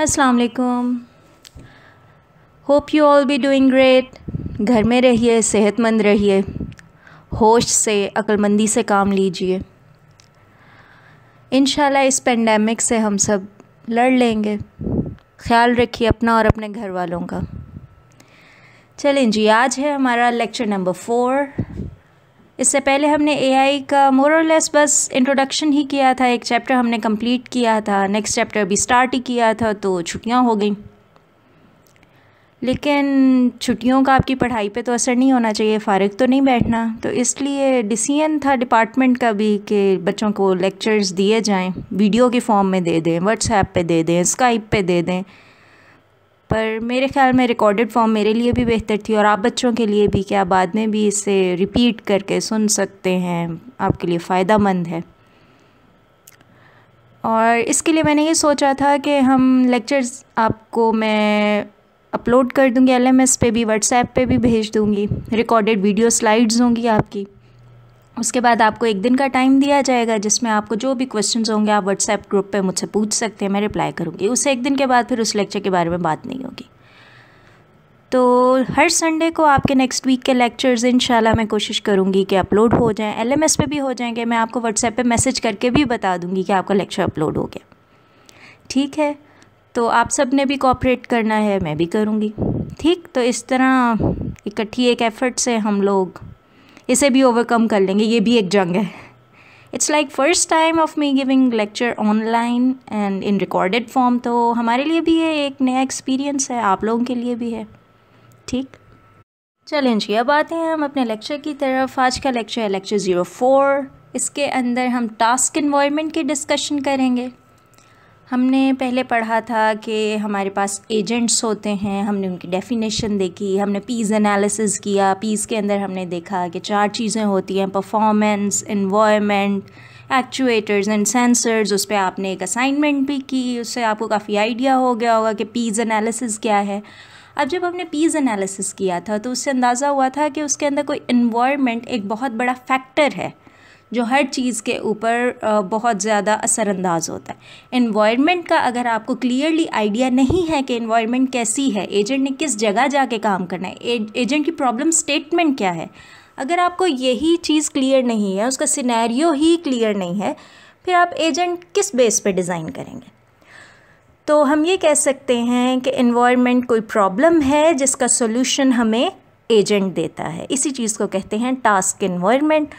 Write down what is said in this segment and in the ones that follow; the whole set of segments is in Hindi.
अस्सलाम वालेकुम hope you all be doing great घर में रहिए सेहतमंद रहिए होश से अक्लमंदी से काम लीजिए इन इस पेंडेमिक से हम सब लड़ लेंगे ख्याल रखिए अपना और अपने घर वालों का चलें जी आज है हमारा लेक्चर नंबर फोर इससे पहले हमने आई का मोरलेस बस इंट्रोडक्शन ही किया था एक चैप्टर हमने कंप्लीट किया था नेक्स्ट चैप्टर भी स्टार्ट ही किया था तो छुट्टियां हो गई लेकिन छुट्टियों का आपकी पढ़ाई पे तो असर नहीं होना चाहिए फ़ारग तो नहीं बैठना तो इसलिए डिसीजन था डिपार्टमेंट का भी कि बच्चों को लेक्चर्स दिए जाएं वीडियो के फॉर्म में दे दें व्हाट्सएप पे दे दें स्काइप पे दे दें पर मेरे ख्याल में रिकॉर्डेड फॉर्म मेरे लिए भी बेहतर थी और आप बच्चों के लिए भी क्या बाद में भी इसे रिपीट करके सुन सकते हैं आपके लिए फ़ायदा मंद है और इसके लिए मैंने ये सोचा था कि हम लेक्चर्स आपको मैं अपलोड कर एम एस पे भी व्हाट्सएप पे भी भेज दूँगी रिकॉर्डेड वीडियो स्लाइड्स होंगी आपकी उसके बाद आपको एक दिन का टाइम दिया जाएगा जिसमें आपको जो भी क्वेश्चंस होंगे आप व्हाट्सएप ग्रुप पे मुझसे पूछ सकते हैं मैं रिप्लाई करूँगी उससे एक दिन के बाद फिर उस लेक्चर के बारे में बात नहीं होगी तो हर संडे को आपके नेक्स्ट वीक के लेक्चर्स इन मैं कोशिश करूँगी कि अपलोड हो जाएँ एल पे भी हो जाएंगे मैं आपको व्हाट्सएप पर मैसेज करके भी बता दूँगी कि आपका लेक्चर अपलोड हो गया ठीक है तो आप सब ने भी कॉपरेट करना है मैं भी करूँगी ठीक तो इस तरह इकट्ठी एक एफ़र्ट से हम लोग इसे भी ओवरकम कर लेंगे ये भी एक जंग है it's like first time of me giving lecture online and in recorded form तो हमारे लिए भी ये एक नया एक्सपीरियंस है आप लोगों के लिए भी है ठीक चलें जी अब आते हैं हम अपने लेक्चर की तरफ आज का लेक्चर है लेक्चर ज़ीरो फोर इसके अंदर हम टास्क इन्वायरमेंट की डिस्कशन करेंगे हमने पहले पढ़ा था कि हमारे पास एजेंट्स होते हैं हमने उनकी डेफिनेशन देखी हमने पीस एनालिसिस किया पीस के अंदर हमने देखा कि चार चीज़ें होती हैं performance environment actuators and sensors उस पर आपने एक असाइनमेंट भी की उससे आपको काफ़ी आइडिया हो गया होगा कि पीस एनालिसिस क्या है अब जब हमने पीस एनालिसिस किया था तो उससे अंदाज़ा हुआ था कि उसके अंदर कोई इन्वायरमेंट एक बहुत बड़ा फैक्टर है जो हर चीज़ के ऊपर बहुत ज़्यादा असरानंदाज होता है इन्वायरमेंट का अगर आपको क्लियरली आइडिया नहीं है कि इन्वायरमेंट कैसी है एजेंट ने किस जगह जाके काम करना है एजेंट की प्रॉब्लम स्टेटमेंट क्या है अगर आपको यही चीज़ क्लियर नहीं है उसका सिनेरियो ही क्लियर नहीं है फिर आप एजेंट किस बेस पर डिज़ाइन करेंगे तो हम ये कह सकते हैं कि इन्वायरमेंट कोई प्रॉब्लम है जिसका सोल्यूशन हमें एजेंट देता है इसी चीज़ को कहते हैं टास्क इन्वायरमेंट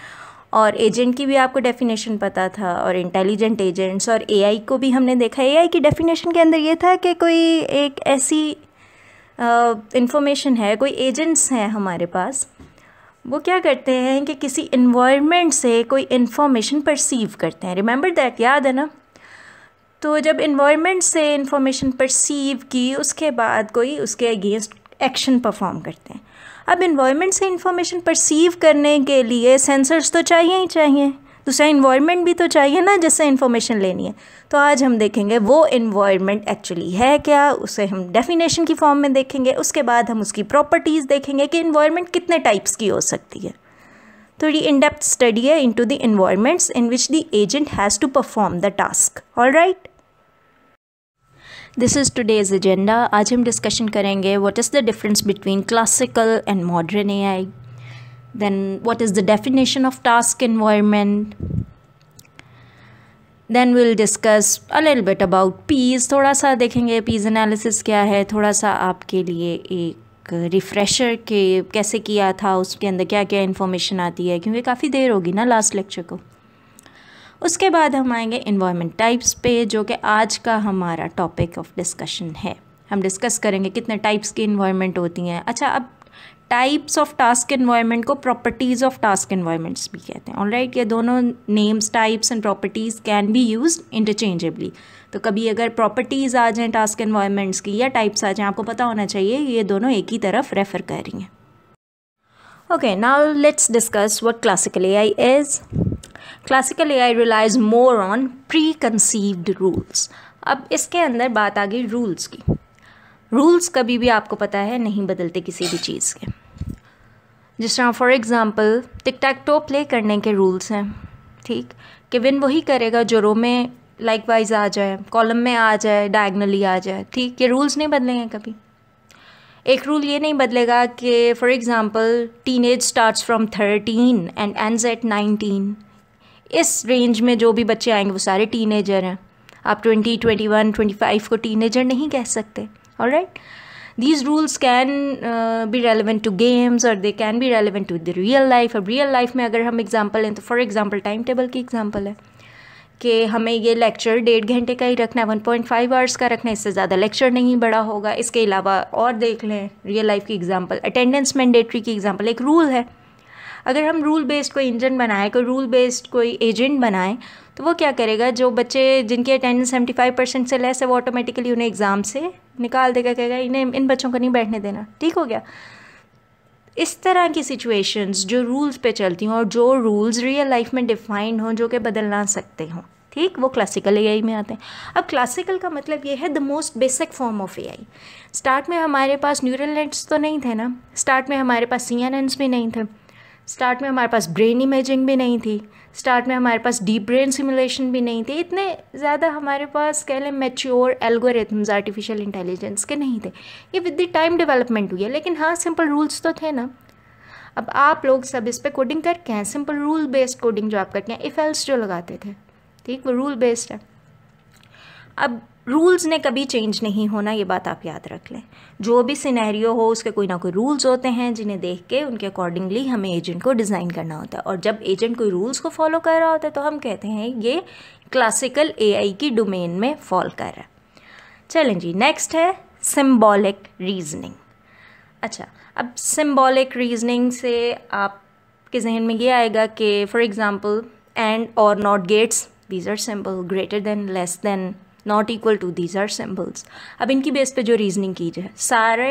और एजेंट की भी आपको डेफिनेशन पता था और इंटेलिजेंट एजेंट्स और एआई को भी हमने देखा एआई की डेफिनेशन के अंदर ये था कि कोई एक ऐसी इन्फॉर्मेशन uh, है कोई एजेंट्स हैं हमारे पास वो क्या करते हैं कि किसी इन्वायरमेंट से कोई इन्फॉर्मेशन परसीव करते हैं रिमेंबर दैट याद है ना तो जब इन्वायरमेंट से इन्फॉर्मेशन परसीव की उसके बाद कोई उसके अगेंस्ट एक्शन परफॉर्म करते हैं अब इन्वायरमेंट से इंफॉर्मेशन परसीव करने के लिए सेंसर्स तो चाहिए ही चाहिए दूसरा इन्वायरमेंट भी तो चाहिए ना जिससे इन्फॉर्मेशन लेनी है तो आज हम देखेंगे वो इन्वायरमेंट एक्चुअली है क्या उसे हम डेफिनेशन की फॉर्म में देखेंगे उसके बाद हम उसकी प्रॉपर्टीज़ देखेंगे कि इन्वायरमेंट कितने टाइप्स की हो सकती है थोड़ी इन डेप्थ स्टडी है into the environments in which the agent has to perform the task all right this is today's agenda आज हम डिस्कशन करेंगे what is the difference between classical and modern AI then what is the definition of task environment then will discuss a little bit about PEAS थोड़ा सा देखेंगे पीज़ एनालिसिस क्या है थोड़ा सा आपके लिए एक रिफ़्रेशर के कैसे किया था उसके अंदर क्या क्या इन्फॉर्मेशन आती है क्योंकि काफ़ी देर होगी ना लास्ट लेक्चर को उसके बाद हम आएंगे इन्वायरमेंट टाइप्स पे जो कि आज का हमारा टॉपिक ऑफ डिस्कशन है हम डिस्कस करेंगे कितने टाइप्स की इन्वायरमेंट होती हैं अच्छा अब टाइप्स ऑफ टास्क इन्वायरमेंट को प्रॉपर्टीज़ ऑफ टास्क इन्वायरमेंट्स भी कहते हैं ऑलराइट ये दोनों names types and properties can be use interchangeably तो कभी अगर प्रॉपर्टीज़ आ जाएँ टास्क इन्वायरमेंट्स की या टाइप्स आ जाएँ आपको पता होना चाहिए ये दोनों एक ही तरफ रेफ़र कर रही हैं now let's discuss what classical A I is classical A I relies more on preconceived rules अब इसके अंदर बात आ गई रूल्स की रूल्स कभी भी आपको पता है नहीं बदलते किसी भी चीज़ के जिस तरह for example tic tac toe play करने के रूल्स हैं ठीक कि विन वही करेगा जो रो में लाइक वाइज आ जाए कॉलम में आ जाए डायगनली आ जाए ठीक ये रूल्स नहीं बदलेंगे कभी एक रूल ये नहीं बदलेगा कि for example teenage start from thirteen and end at nineteen इस रेंज में जो भी बच्चे आएंगे वो सारे टीनेजर हैं आप twenty twenty one twenty five को टीनेजर नहीं कह सकते और right these rules can be relevant to games और they can be relevant to the real life अब और लाइफ में अगर हम एग्ज़ाम्पल लें तो फॉर एग्ज़ाम्पल टाइम टेबल की एग्ज़ाम्पल है कि हमें ये लेक्चर डेढ़ घंटे का ही रखना है वन पॉइंट फाइव आवर्स का रखना है इससे ज़्यादा लेक्चर नहीं बड़ा होगा इसके अलावा और देख लें रियल लाइफ की एग्ज़ाम्पल अटेंडेंस मैंडेटरी की एग्ज़ाम्पल एक रूल है अगर हम रूल बेस्ड कोई इंजन बनाए कोई रूल बेस्ड कोई एजेंट बनाएं तो वो क्या करेगा जो बच्चे जिनके अटेंडेंस सेवेंटी फाइव परसेंट से लेस है वो ऑटोमेटिकली उन्हें एग्ज़ाम से निकाल देगा कहेगा इन्हें इन बच्चों को नहीं बैठने देना ठीक हो गया इस तरह की सिचुएशंस जो रूल्स पे चलती हों और जो रूल्स रियल लाइफ में डिफाइंड हों जो कि बदल ना सकते हों ठीक वो क्लासिकल ए में आते हैं अब क्लासिकल का मतलब ये है the most basic form of a start में हमारे पास न्यूरल नेट्स तो नहीं थे ना स्टार्ट में हमारे पास सी भी नहीं थे स्टार्ट में हमारे पास ब्रेन इमेजिंग भी नहीं थी स्टार्ट में हमारे पास डीप ब्रेन सिमुलेशन भी नहीं थे इतने ज़्यादा हमारे पास कह लें मेच्योर एल्गोरिथम्स आर्टिफिशियल इंटेलिजेंस के नहीं थे ये विद द टाइम डेवलपमेंट हुई है लेकिन हाँ सिंपल रूल्स तो थे ना अब आप लोग सब इस पर कोडिंग करके हैं सिंपल रूल बेस्ड कोडिंग जो आप करते हैं इफ़ एल्स जो लगाते थे ठीक वो रूल बेस्ड है अब रूल्स ने कभी चेंज नहीं होना ये बात आप याद रख लें जो भी सिनेरियो हो उसके कोई ना कोई रूल्स होते हैं जिन्हें देख के उनके अकॉर्डिंगली हमें एजेंट को डिज़ाइन करना होता है और जब एजेंट कोई रूल्स को फॉलो कर रहा होता है तो हम कहते हैं ये क्लासिकल एआई की डोमेन में फॉल कर रहा है चलें जी नेक्स्ट है सिम्बॉलिक रीजनिंग अच्छा अब सिम्बॉलिक रीजनिंग से आपके जहन में ये आएगा कि फॉर एग्ज़ाम्पल एंड और not gates these are simple greater than less than not equal to these are symbols अब इनकी बेस पे जो रीजनिंग की जाए सारे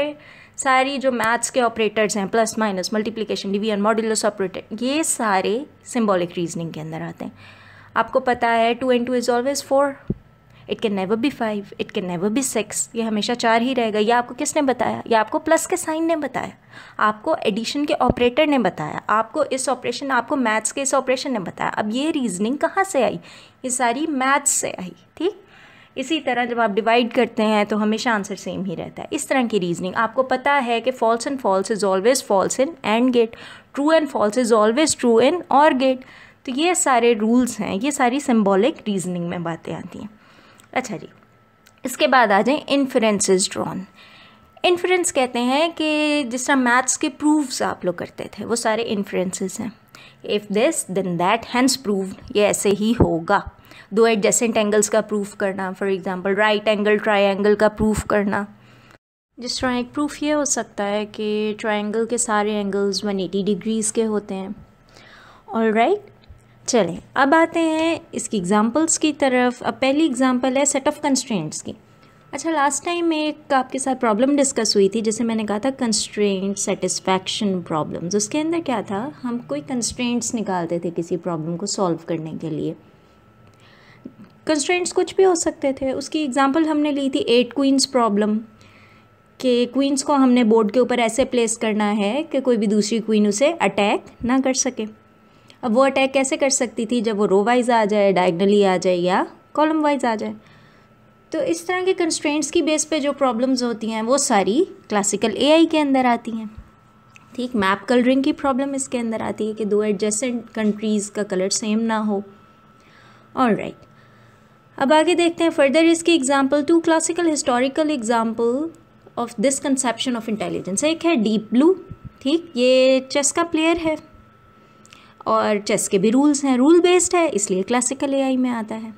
सारी जो मैथ्स के ऑपरेटर्स हैं plus minus multiplication division modulus operator ये सारे सिम्बॉलिक रीजनिंग के अंदर आते हैं आपको पता है two and two is always four it can never be five it can never be six ये हमेशा चार ही रहेगा ये आपको किसने बताया ये आपको प्लस के साइन ने बताया आपको एडिशन के ऑपरेटर ने बताया आपको इस ऑपरेशन आपको मैथ्स के इस ऑपरेशन ने बताया अब ये रीजनिंग कहाँ से आई ये सारी मैथ्स से आई ठीक इसी तरह जब आप डिवाइड करते हैं तो हमेशा आंसर सेम ही रहता है इस तरह की रीजनिंग आपको पता है कि false and false is always false in and gate true and false is always true in और गेट तो ये सारे रूल्स हैं ये सारी सिम्बॉलिक रीजनिंग में बातें आती हैं अच्छा जी इसके बाद आ जाएँ इन्फ्रेंसेज ड्रॉन इन्फ्रेंस कहते हैं कि जिस तरह मैथ्स के प्रूव्स आप लोग करते थे वो सारे इन्फ्रेंसिस हैं if this then that hence prove ये ऐसे ही होगा दो एडजेसेंट एंगल्स का प्रूफ करना for example right angle triangle का प्रूफ करना जिस तरह एक प्रूफ ये हो सकता है कि ट्रायंगल के सारे एंगल्स 180 डिग्रीज़ के होते हैं और राइट right? चलें अब आते हैं इसकी एग्ज़ाम्पल्स की तरफ अब पहली एग्ज़ाम्पल है सेट ऑफ कंस्ट्रेंट्स की अच्छा लास्ट टाइम में एक आपके साथ प्रॉब्लम डिस्कस हुई थी जैसे मैंने कहा था कंस्ट्रेंट सेटिस्फैक्शन प्रॉब्लम्स उसके अंदर क्या था हम कोई कंस्ट्रेंट्स निकालते थे किसी प्रॉब्लम को सॉल्व करने के लिए कंस्ट्रेंट्स कुछ भी हो सकते थे उसकी एग्ज़ाम्पल हमने ली थी एट क्वींस प्रॉब्लम कि क्वींस को हमने बोर्ड के ऊपर ऐसे प्लेस करना है कि कोई भी दूसरी क्वीन उसे अटैक ना कर सके अब वो अटैक कैसे कर सकती थी जब वो रो वाइज आ जाए डायगनली आ जाए या कॉलम वाइज आ जाए तो इस तरह के कंस्ट्रेंट्स की बेस पे जो प्रॉब्लम्स होती हैं वो सारी क्लासिकल एआई के अंदर आती हैं ठीक मैप कलरिंग की प्रॉब्लम इसके अंदर आती है कि दो एडजस्टेंट कंट्रीज़ का कलर सेम ना हो और राइट अब आगे देखते हैं फर्दर इसकी example to classical historical example of this conception of intelligence एक है डीप ब्लू ठीक ये चेस का प्लेयर है और चेस के भी रूल्स हैं रूल बेस्ड है इसलिए क्लासिकल एआई में आता है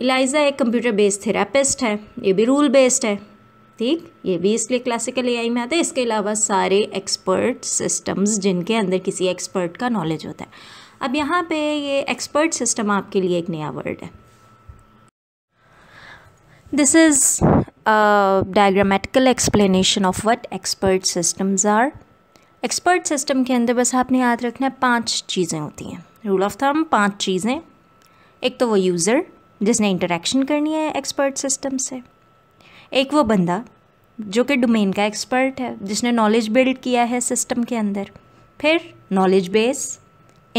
इलाइजा एक कंप्यूटर बेस्ड थेरापिस्ट है ये भी रूल बेस्ड है ठीक ये भी इसलिए क्लासिकल एआई में आता है इसके अलावा सारे एक्सपर्ट सिस्टम्स जिनके अंदर किसी एक्सपर्ट का नॉलेज होता है अब यहाँ पे ये एक्सपर्ट सिस्टम आपके लिए एक नया वर्ड है This is a diagrammatical explanation of what expert systems are. Expert system के अंदर बस आपने याद रखना है पांच चीज़ें होती हैं रूल ऑफ थम पांच चीज़ें एक तो वो यूज़र जिसने इंटरेक्शन करनी है एक्सपर्ट सिस्टम से एक वो बंदा जो कि डोमेन का एक्सपर्ट है जिसने नॉलेज बिल्ड किया है सिस्टम के अंदर फिर नॉलेज बेस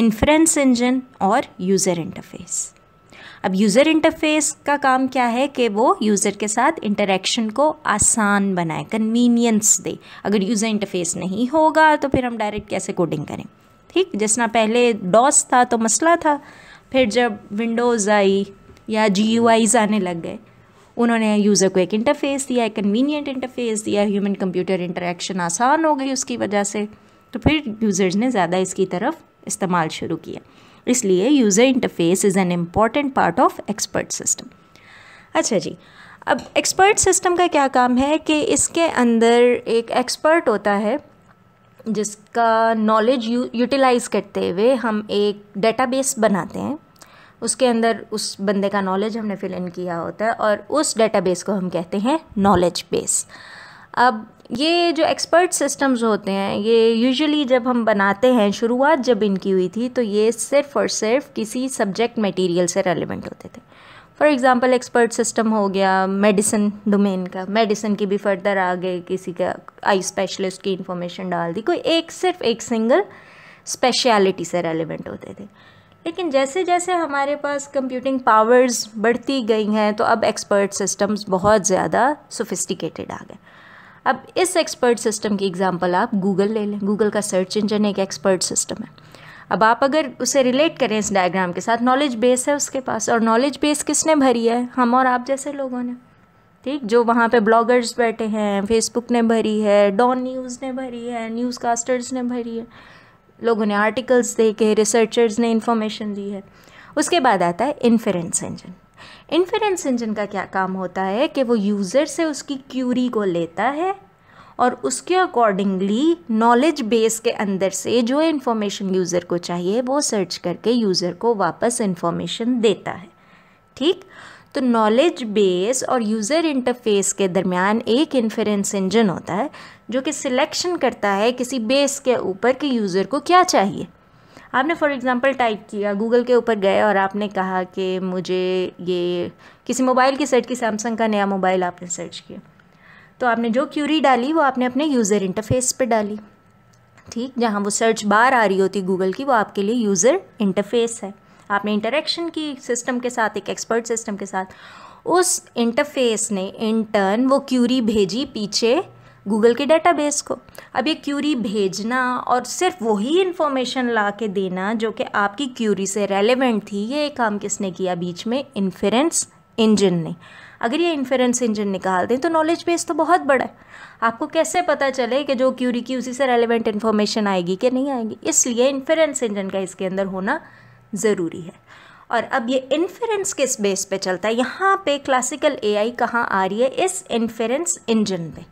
इन्फ्रेंस इंजन और यूज़र इंटरफेस अब यूज़र इंटरफेस का काम क्या है कि वो यूज़र के साथ इंटरेक्शन को आसान बनाए कन्वीनियंस दे अगर यूज़र इंटरफेस नहीं होगा तो फिर हम डायरेक्ट कैसे कोडिंग करें ठीक जिसना पहले डॉस था तो मसला था फिर जब विंडोज़ आई या जी आने लग गए उन्होंने यूज़र को एक इंटरफेस दिया एक कन्वीनियंट इंटरफेस दिया ह्यूमन कंप्यूटर इंटरेक्शन आसान हो गई उसकी वजह से तो फिर यूज़र्स ने ज़्यादा इसकी तरफ इस्तेमाल शुरू किया इसलिए user interface is an important part of expert system अच्छा जी अब एक्सपर्ट सिस्टम का क्या काम है कि इसके अंदर एक एक्सपर्ट होता है जिसका नॉलेज यूटिलाइज़ करते हुए हम एक डेटाबेस बनाते हैं उसके अंदर उस बंदे का नॉलेज हमने फिल इन किया होता है और उस डेटाबेस को हम कहते हैं नॉलेज बेस अब ये जो एक्सपर्ट सिस्टम्स होते हैं ये यूजुअली जब हम बनाते हैं शुरुआत जब इनकी हुई थी तो ये सिर्फ़ और सिर्फ किसी सब्जेक्ट मटेरियल से रेलिवेंट होते थे फॉर एग्ज़ाम्पल एक्सपर्ट सिस्टम हो गया मेडिसिन डोमेन का मेडिसिन की भी फर्दर आ गए किसी का आई स्पेशलिस्ट की इंफॉर्मेशन डाल दी कोई एक सिर्फ एक सिंगल स्पेशलिटी से रेलिवेंट होते थे लेकिन जैसे जैसे हमारे पास कंप्यूटिंग पावर्स बढ़ती गई हैं तो अब एक्सपर्ट सिस्टम्स बहुत ज़्यादा सोफिस्टिकेटेड आ गए अब इस एक्सपर्ट सिस्टम की एग्ज़ाम्पल आप गूगल ले लें गूगल का सर्च इंजन एक एक्सपर्ट सिस्टम है अब आप अगर उसे रिलेट करें इस डायग्राम के साथ नॉलेज बेस है उसके पास और नॉलेज बेस किसने भरी है हम और आप जैसे लोगों ने ठीक जो वहाँ पे ब्लॉगर्स बैठे हैं फेसबुक ने भरी है डॉन न्यूज़ ने भरी है न्यूज़ कास्टर्स ने भरी है लोगों ने आर्टिकल्स देखे रिसर्चर्स ने इन्फॉर्मेशन दी है उसके बाद आता है इन्फ्रेंस इंजन इन्फेरेंस इंजन का क्या काम होता है कि वो यूज़र से उसकी क्यूरी को लेता है और उसके अकॉर्डिंगली नॉलेज बेस के अंदर से जो इन्फॉर्मेशन यूज़र को चाहिए वो सर्च करके यूज़र को वापस इन्फॉर्मेशन देता है ठीक तो नॉलेज बेस और यूज़र इंटरफेस के दरमियान एक इन्फ्रेंस इंजन होता है जो कि सिलेक्शन करता है किसी बेस के ऊपर कि यूज़र को क्या चाहिए आपने फॉर एग्ज़ाम्पल टाइप किया गूगल के ऊपर गए और आपने कहा कि मुझे ये किसी मोबाइल की सेट की सैमसंग का नया मोबाइल आपने सर्च किया तो आपने जो क्यूरी डाली वो आपने अपने यूज़र इंटरफेस पर डाली ठीक जहाँ वो सर्च बार आ रही होती गूगल की वो आपके लिए यूज़र इंटरफेस है आपने इंटरेक्शन की सिस्टम के साथ एक एक्सपर्ट सिस्टम के साथ उस इंटरफेस ने इन टर्न वो क्यूरी भेजी पीछे गूगल के डेटाबेस को अब ये क्यूरी भेजना और सिर्फ वही इन्फॉर्मेशन ला के देना जो कि आपकी क्यूरी से रेलेवेंट थी ये काम किसने किया बीच में इन्फेरेंस इंजन ने अगर ये इन्फेरेंस इंजन निकाल दें तो नॉलेज बेस तो बहुत बड़ा है आपको कैसे पता चले कि जो क्यूरी की उसी से रेलिवेंट इन्फॉर्मेशन आएगी कि नहीं आएगी इसलिए इन्फेरेंस इंजन का इसके अंदर होना ज़रूरी है और अब ये इन्फेरेंस किस बेस पे चलता है यहाँ पे क्लासिकल एआई कहाँ आ रही है इस इन्फेरेंस इंजन पे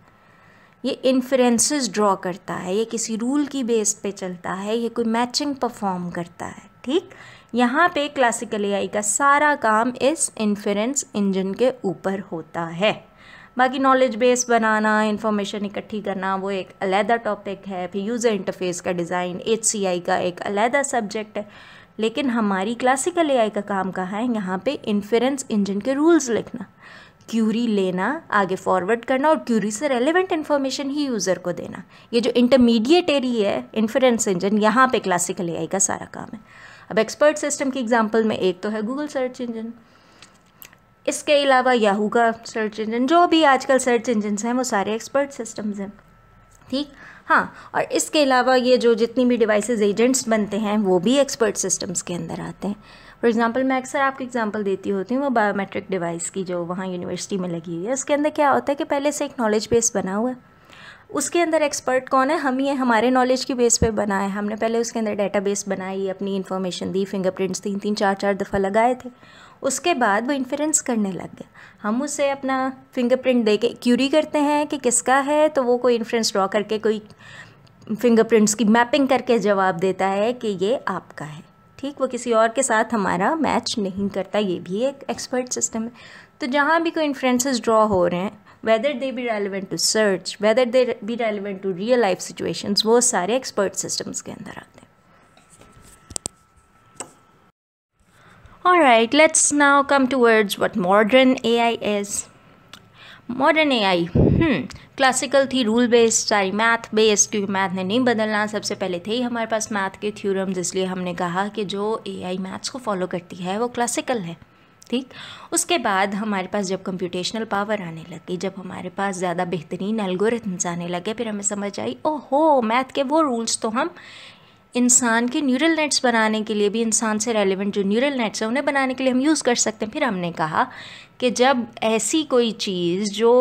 ये इन्फ्रेंसेस ड्रॉ करता है ये किसी रूल की बेस पे चलता है ये कोई मैचिंग परफॉर्म करता है ठीक यहाँ पे क्लासिकल ए का सारा काम इस इन्फ्रेंस इंजन के ऊपर होता है बाकी नॉलेज बेस बनाना इन्फॉर्मेशन इकट्ठी करना वो एक अलहदा टॉपिक है फिर यूज़र इंटरफेस का डिज़ाइन एच का एक अलहदा सब्जेक्ट है लेकिन हमारी क्लासिकल ए का काम कहाँ है यहाँ पे इन्फ्रेंस इंजन के रूल्स लिखना क्यूरी लेना आगे फॉरवर्ड करना और क्यूरी से रेलिवेंट इन्फॉर्मेशन ही यूज़र को देना ये जो इंटरमीडिएट एरी है इन्फ्रेंस इंजन यहाँ पे क्लासिकल ए का सारा काम है अब एक्सपर्ट सिस्टम की एग्जांपल में एक तो है गूगल सर्च इंजन इसके अलावा याहू का सर्च इंजन जो भी आजकल सर्च इंजनस हैं वो सारे एक्सपर्ट सिस्टम्स हैं ठीक हाँ और इसके अलावा ये जो जितनी भी डिवाइस एजेंट्स बनते हैं वो भी एक्सपर्ट सिस्टम्स के अंदर आते हैं फॉर एग्जांपल मैं अक्सर आपको एग्जाम्पल देती होती हूँ वो बायोमेट्रिक डिवाइस की जो वहाँ यूनिवर्सिटी में लगी हुई है उसके अंदर क्या होता है कि पहले से एक नॉलेज बेस बना हुआ है उसके अंदर एक्सपर्ट कौन है हम ये हमारे नॉलेज की बेस पे बनाए हमने पहले उसके अंदर डाटा बेस बनाई अपनी इन्फॉर्मेशन दी फिंगरप्रिंट्स तीन तीन चार चार दफ़ा लगाए थे उसके बाद वो इन्फ्रेंस करने लग गया हम उसे अपना फिंगरप्रिंट दे के क्यूरी करते हैं कि किसका है तो वो कोई इन्फ्रेंस ड्रॉ करके कोई फिंगरप्रिंट्स की मैपिंग करके जवाब देता है कि ये आपका है ठीक वो किसी और के साथ हमारा मैच नहीं करता ये भी एक एक्सपर्ट सिस्टम है तो जहाँ भी कोई इन्फ्रेंसेस ड्रॉ हो रहे हैं whether they be relevant to search whether they be relevant to real life situations वो सारे एक्सपर्ट सिस्टम्स के अंदर आते हैं All right, let's now come towards what modern AI is. Modern A I classical थी रूल बेस्ड सारी मैथ बेस्ड क्योंकि मैथ ने नहीं बदलना सबसे पहले थे ही हमारे पास मैथ के थ्योरम्स इसलिए हमने कहा कि जो ए आई मैथ्स को फॉलो करती है वो क्लासिकल है ठीक उसके बाद हमारे पास जब कंप्यूटेशनल पावर आने लगी जब हमारे पास ज़्यादा बेहतरीन एल्गोरिथम्स आने लगे फिर हमें समझ आई ओहो मैथ के वो रूल्स तो हम इंसान के न्यूरल नेट्स बनाने के लिए भी इंसान से रेलिवेंट जो न्यूरल नेट्स हैं उन्हें बनाने के लिए हम यूज़ कर सकते हैं फिर हमने कहा कि जब ऐसी कोई चीज़ जो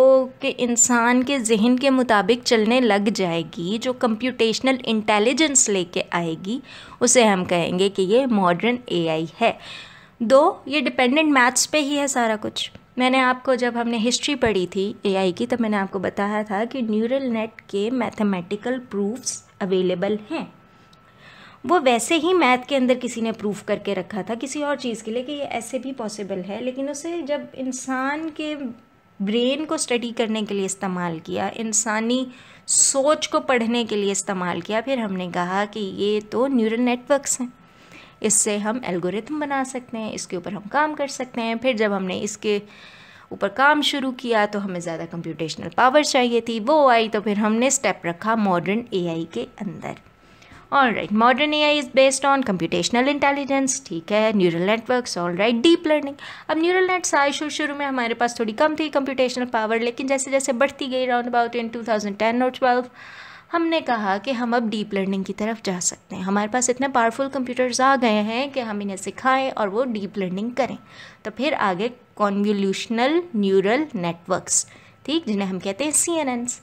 कि इंसान के जहन के मुताबिक चलने लग जाएगी जो कंप्यूटेशनल इंटेलिजेंस लेके आएगी उसे हम कहेंगे कि ये मॉडर्न एआई है दो ये डिपेंडेंट मैथ्स पे ही है सारा कुछ मैंने आपको जब हमने हिस्ट्री पढ़ी थी एआई की तो मैंने आपको बताया था कि न्यूरल नेट के मैथमेटिकल प्रूफ्स अवेलेबल हैं वो वैसे ही मैथ के अंदर किसी ने प्रूफ करके रखा था किसी और चीज़ के लिए कि ये ऐसे भी पॉसिबल है लेकिन उसे जब इंसान के ब्रेन को स्टडी करने के लिए इस्तेमाल किया इंसानी सोच को पढ़ने के लिए इस्तेमाल किया फिर हमने कहा कि ये तो न्यूरल नेटवर्क्स हैं इससे हम एल्गोरिथम बना सकते हैं इसके ऊपर हम काम कर सकते हैं फिर जब हमने इसके ऊपर काम शुरू किया तो हमें ज़्यादा कंप्यूटेशनल पावर चाहिए थी वो आई तो फिर हमने स्टेप रखा मॉडर्न एआई के अंदर all right modern A I is based on computational intelligence ठीक है neural networks all right deep learning अब न्यूरल नेट्स आए शुरू शुरू में हमारे पास थोड़ी कम थी कंप्यूटेशनल पावर लेकिन जैसे जैसे बढ़ती गई round about in two thousand ten और ट्वेल्व हमने कहा कि हम अब डीप लर्निंग की तरफ जा सकते हैं हमारे पास इतने पावरफुल कंप्यूटर्स आ गए हैं कि हम इन्हें सिखाएं और वो डीप लर्निंग करें तो फिर आगे कॉन्वल्यूशनल न्यूरल नेटवर्क्स ठीक जिन्हें हम कहते हैं सी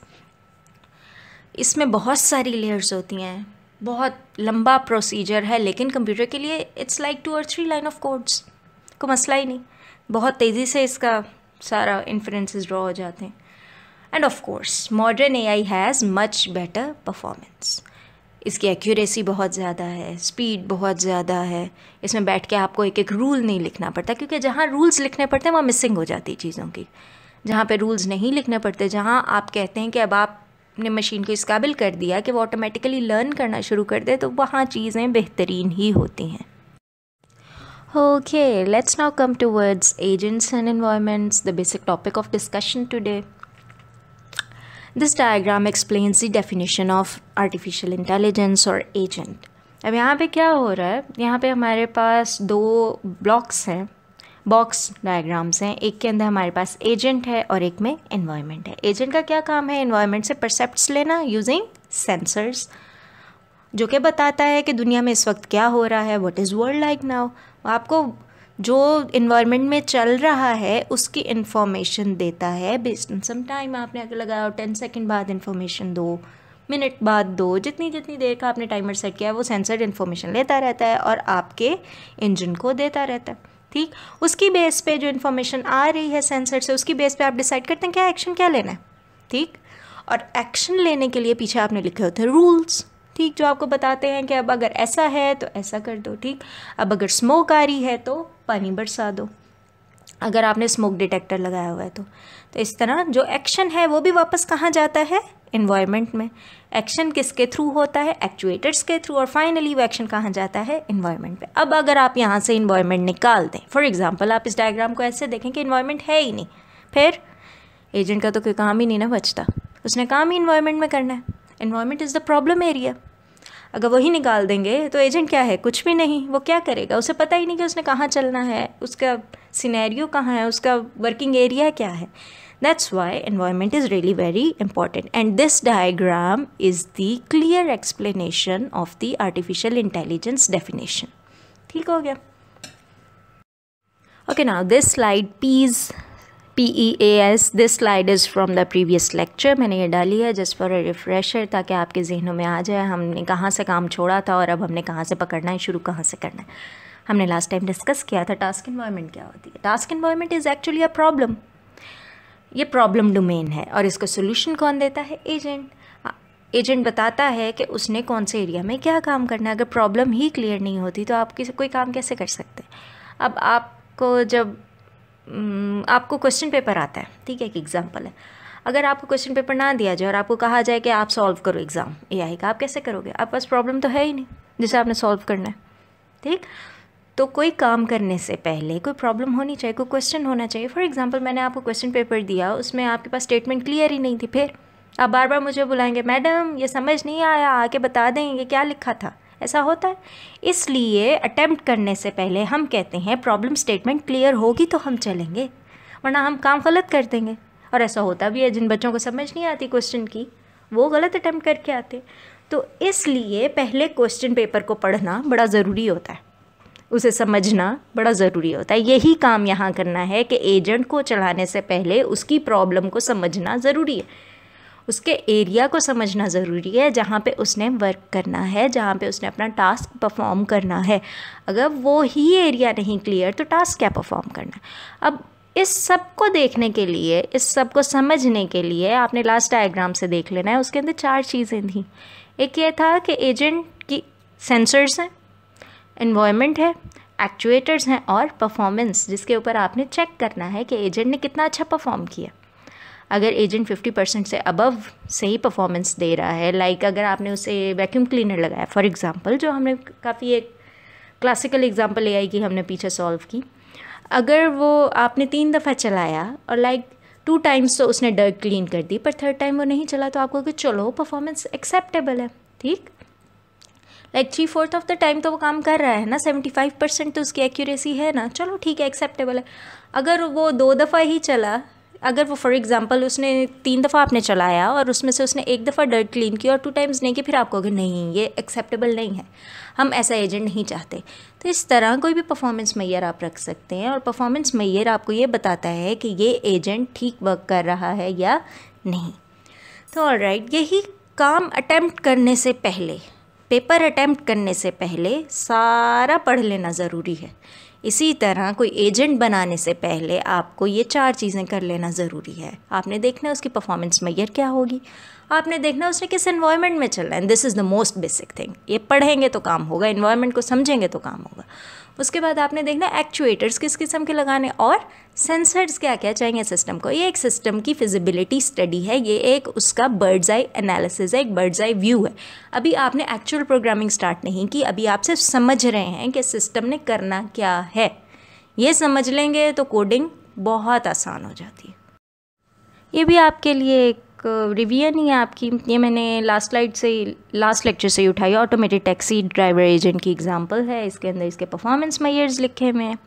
इसमें बहुत सारी लेयर्स होती हैं बहुत लंबा प्रोसीजर है लेकिन कंप्यूटर के लिए इट्स लाइक टू और थ्री लाइन ऑफ कोड्स को मसला ही नहीं बहुत तेज़ी से इसका सारा इन्फ्रेंसेस ड्रॉ हो जाते हैं and of course modern AI has much better performance इसकी एक्यूरेसी बहुत ज़्यादा है स्पीड बहुत ज़्यादा है इसमें बैठ के आपको एक एक रूल नहीं लिखना पड़ता क्योंकि जहाँ रूल्स लिखने पड़ते हैं वहाँ मिसिंग हो जाती है चीज़ों की जहाँ पे रूल्स नहीं लिखने पड़ते जहाँ आप कहते हैं कि अब आप अपने मशीन को इस काबिल कर दिया कि वो ऑटोमेटिकली लर्न करना शुरू कर दे तो वहाँ चीज़ें बेहतरीन ही होती हैं okay let's now come to towards agents and environments the basic topic of discussion today this diagram explains the definition of artificial intelligence और एजेंट अब यहाँ पे क्या हो रहा है यहाँ पे हमारे पास दो ब्लॉक्स हैं बॉक्स डायग्राम्स हैं एक के अंदर हमारे पास एजेंट है और एक में इन्वायरमेंट है एजेंट का क्या काम है इन्वायरमेंट से परसेप्ट लेना यूजिंग सेंसर्स जो कि बताता है कि दुनिया में इस वक्त क्या हो रहा है what is world like now आपको जो इन्वायरमेंट में चल रहा है उसकी इन्फॉर्मेशन देता है बेस्ड ऑन सम टाइम आपने अगर लगाया और टेन सेकेंड बाद इन्फॉर्मेशन दो मिनट बाद दो जितनी जितनी देर का आपने टाइमर सेट किया है वो सेंसर इन्फॉर्मेशन लेता रहता है और आपके इंजन को देता रहता है ठीक उसकी बेस पे जो इन्फॉर्मेशन आ रही है सेंसर से उसकी बेस पे आप डिसाइड करते हैं क्या एक्शन क्या लेना है ठीक और एक्शन लेने के लिए पीछे आपने लिखे होते हैं रूल्स ठीक जो आपको बताते हैं कि अब अगर ऐसा है तो ऐसा कर दो ठीक अब अगर स्मोक आ रही है तो पानी बरसा दो अगर आपने स्मोक डिटेक्टर लगाया हुआ है तो तो इस तरह जो एक्शन है वो भी वापस कहाँ जाता है इन्वायरमेंट में एक्शन किसके थ्रू होता है एक्चुएटर्स के थ्रू और फाइनली वो एक्शन कहाँ जाता है इन्वायरमेंट पे अब अगर आप यहाँ से इन्वायरमेंट निकाल दें फॉर एग्जांपल आप इस डायग्राम को ऐसे देखें कि इन्वायरमेंट है ही नहीं फिर एजेंट का तो कोई काम ही नहीं ना बचता उसने काम ही इन्वायरमेंट में करना है environment is the problem area अगर वही निकाल देंगे तो एजेंट क्या है कुछ भी नहीं वो क्या करेगा उसे पता ही नहीं कि उसने कहाँ चलना है उसका सिनेरियो कहाँ है उसका वर्किंग एरिया क्या है That's why environment is really very important. And this diagram is the clear explanation of the artificial intelligence definition. ठीक हो गया Okay, now this slide P's PEAS this slide is from the previous lecture मैंने ये डाली है just for a refresher ताकि आपके जहनों में आ जाए हमने कहाँ से काम छोड़ा था और अब हमने कहाँ से पकड़ना है शुरू कहाँ से करना है हमने last time डिस्कस किया था task environment क्या होती है Task environment is actually a problem. ये प्रॉब्लम डोमेन है और इसका सोल्यूशन कौन देता है एजेंट एजेंट हाँ, बताता है कि उसने कौन से एरिया में क्या काम करना है अगर प्रॉब्लम ही क्लियर नहीं होती तो आप किसी कोई काम कैसे कर सकते अब आपको जब हम्म, आपको क्वेश्चन पेपर आता है ठीक है एक एग्जाम्पल है अगर आपको क्वेश्चन पेपर ना दिया जाए और आपको कहा जाए कि आप सॉल्व करो एग्ज़ाम ए आई का आप कैसे करोगे आपके पास प्रॉब्लम तो है ही नहीं जिसे आपने सॉल्व करना है ठीक तो कोई काम करने से पहले कोई प्रॉब्लम होनी चाहिए कोई क्वेश्चन होना चाहिए फॉर एग्जांपल मैंने आपको क्वेश्चन पेपर दिया उसमें आपके पास स्टेटमेंट क्लियर ही नहीं थी फिर आप बार बार मुझे बुलाएंगे मैडम ये समझ नहीं आया आके बता देंगे क्या लिखा था ऐसा होता है इसलिए अटैम्प्ट करने से पहले हम कहते हैं प्रॉब्लम स्टेटमेंट क्लियर होगी तो हम चलेंगे वरना हम काम गलत कर देंगे और ऐसा होता भी है जिन बच्चों को समझ नहीं आती क्वेश्चन की वो गलत अटैम्प्ट करके आते तो इसलिए पहले क्वेश्चन पेपर को पढ़ना बड़ा ज़रूरी होता है उसे समझना बड़ा ज़रूरी होता है यही काम यहाँ करना है कि एजेंट को चलाने से पहले उसकी प्रॉब्लम को समझना ज़रूरी है उसके एरिया को समझना ज़रूरी है जहाँ पे उसने वर्क करना है जहाँ पे उसने अपना टास्क परफॉर्म करना है अगर वो ही एरिया नहीं क्लियर तो टास्क क्या परफॉर्म करना है अब इस सब को देखने के लिए इस सब को समझने के लिए आपने लास्ट डायग्राम से देख लेना है उसके अंदर चार चीज़ें थी एक ये था कि एजेंट की सेंसर्स हैं इन्वायमेंट है एक्चुएटर्स हैं और परफॉर्मेंस जिसके ऊपर आपने चेक करना है कि एजेंट ने कितना अच्छा परफॉर्म किया अगर एजेंट फिफ्टी परसेंट से अबव सही परफॉर्मेंस दे रहा है लाइक like अगर आपने उसे वैक्यूम क्लीनर लगाया फॉर एग्ज़ाम्पल जो हमने काफ़ी एक क्लासिकल एग्ज़ाम्पल ले आई कि हमने पीछे सॉल्व की अगर वो आपने तीन दफ़ा चलाया और लाइक टू टाइम्स तो उसने डर्ट क्लीन कर दी पर थर्ड टाइम वो नहीं चला तो आपको कि चलो परफॉर्मेंस एक्सेप्टेबल है ठीक like three fourth of the time तो वो काम कर रहा है ना सेवेंटी फाइव परसेंट तो उसकी एक्यूरेसी है ना चलो ठीक है एक्सेप्टेबल है अगर वो दो दफ़ा ही चला अगर वो फॉर एग्ज़ाम्पल उसने तीन दफ़ा आपने चलाया और उसमें से उसने एक दफ़ा डर्ट क्लीन किया और टू टाइम्स नहीं कि फिर आप कहोगे नहीं ये एक्सेप्टेबल नहीं है हम ऐसा एजेंट नहीं चाहते तो इस तरह कोई भी परफॉर्मेंस मैयर आप रख सकते हैं और परफॉर्मेंस मैयर आपको ये बताता है कि ये एजेंट ठीक वर्क कर रहा है या नहीं तो ऑल राइट यही काम अटैम्प्ट करने से पहले पेपर अटैम्प्ट करने से पहले सारा पढ़ लेना ज़रूरी है इसी तरह कोई एजेंट बनाने से पहले आपको ये चार चीज़ें कर लेना ज़रूरी है आपने देखना है उसकी परफॉर्मेंस मैयर क्या होगी आपने देखना है उसने किस इन्वायरमेंट में चलना है this is the most basic thing ये पढ़ेंगे तो काम होगा इन्वायरमेंट को समझेंगे तो काम होगा उसके बाद आपने देखना एक्चुएटर्स किस किस्म के लगाने और सेंसर्स क्या क्या चाहिए सिस्टम को ये एक सिस्टम की फिजिबिलिटी स्टडी है ये एक उसका बर्ड्स आई एनालिसिस है एक बर्ड्स आई व्यू है अभी आपने एक्चुअल प्रोग्रामिंग स्टार्ट नहीं की अभी आप सिर्फ समझ रहे हैं कि सिस्टम ने करना क्या है ये समझ लेंगे तो कोडिंग बहुत आसान हो जाती है ये भी आपके लिए एक रिवियन ही है आपकी ये मैंने लास्ट लाइट से लास्ट लेक्चर से ही उठाई ऑटोमेटिक टैक्सी ड्राइवर एजेंट की एग्जांपल है इसके अंदर इसके परफॉर्मेंस मैयर्स लिखे हुए हैं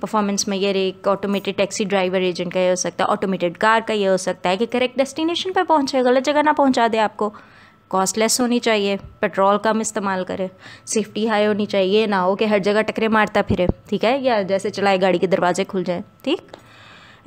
परफॉर्मेंस मैयर एक ऑटोमेटेड टैक्सी ड्राइवर एजेंट का ये हो सकता है ऑटोमेटेड कार का ये हो सकता है कि करेक्ट डेस्टिनेशन पर पहुँचे गलत जगह ना पहुँचा दे आपको कॉस्टलेस होनी चाहिए पेट्रोल कम इस्तेमाल करें सेफ्टी हाई होनी चाहिए ना हो कि हर जगह टकरे मारता फिरे ठीक है या जैसे चलाए गाड़ी के दरवाजे खुल जाए ठीक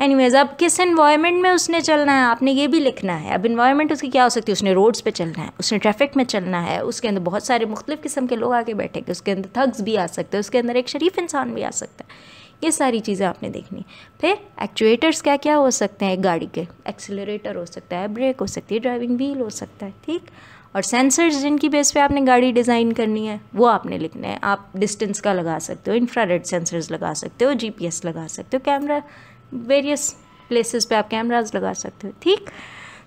एनीवेज अब किस इन्वायरमेंट में उसने चलना है आपने ये भी लिखना है अब इन्वायरमेंट उसकी क्या हो सकती है उसने रोड्स पे चलना है उसने ट्रैफिक में चलना है उसके अंदर बहुत सारे मुख्तलिफ़ किस्म के लोग आके बैठेंगे उसके अंदर थग्स भी आ सकते हैं उसके अंदर एक शरीफ इंसान भी आ सकता है ये सारी चीज़ें आपने देखनी फिर एक्चुएटर्स क्या क्या हो सकते हैं एक गाड़ी के एक्सेलरेटर हो सकता है ब्रेक हो सकती है ड्राइविंग व्हील हो सकता है ठीक और सेंसर्स जिनकी बेस पे आपने गाड़ी डिज़ाइन करनी है वो आपने लिखना है आप डिस्टेंस का लगा सकते हो इंफ्रारेड सेंसर्स लगा सकते हो जीपीएस लगा सकते हो कैमरा वेरियस प्लेसेस पे आप कैमराज लगा सकते हो ठीक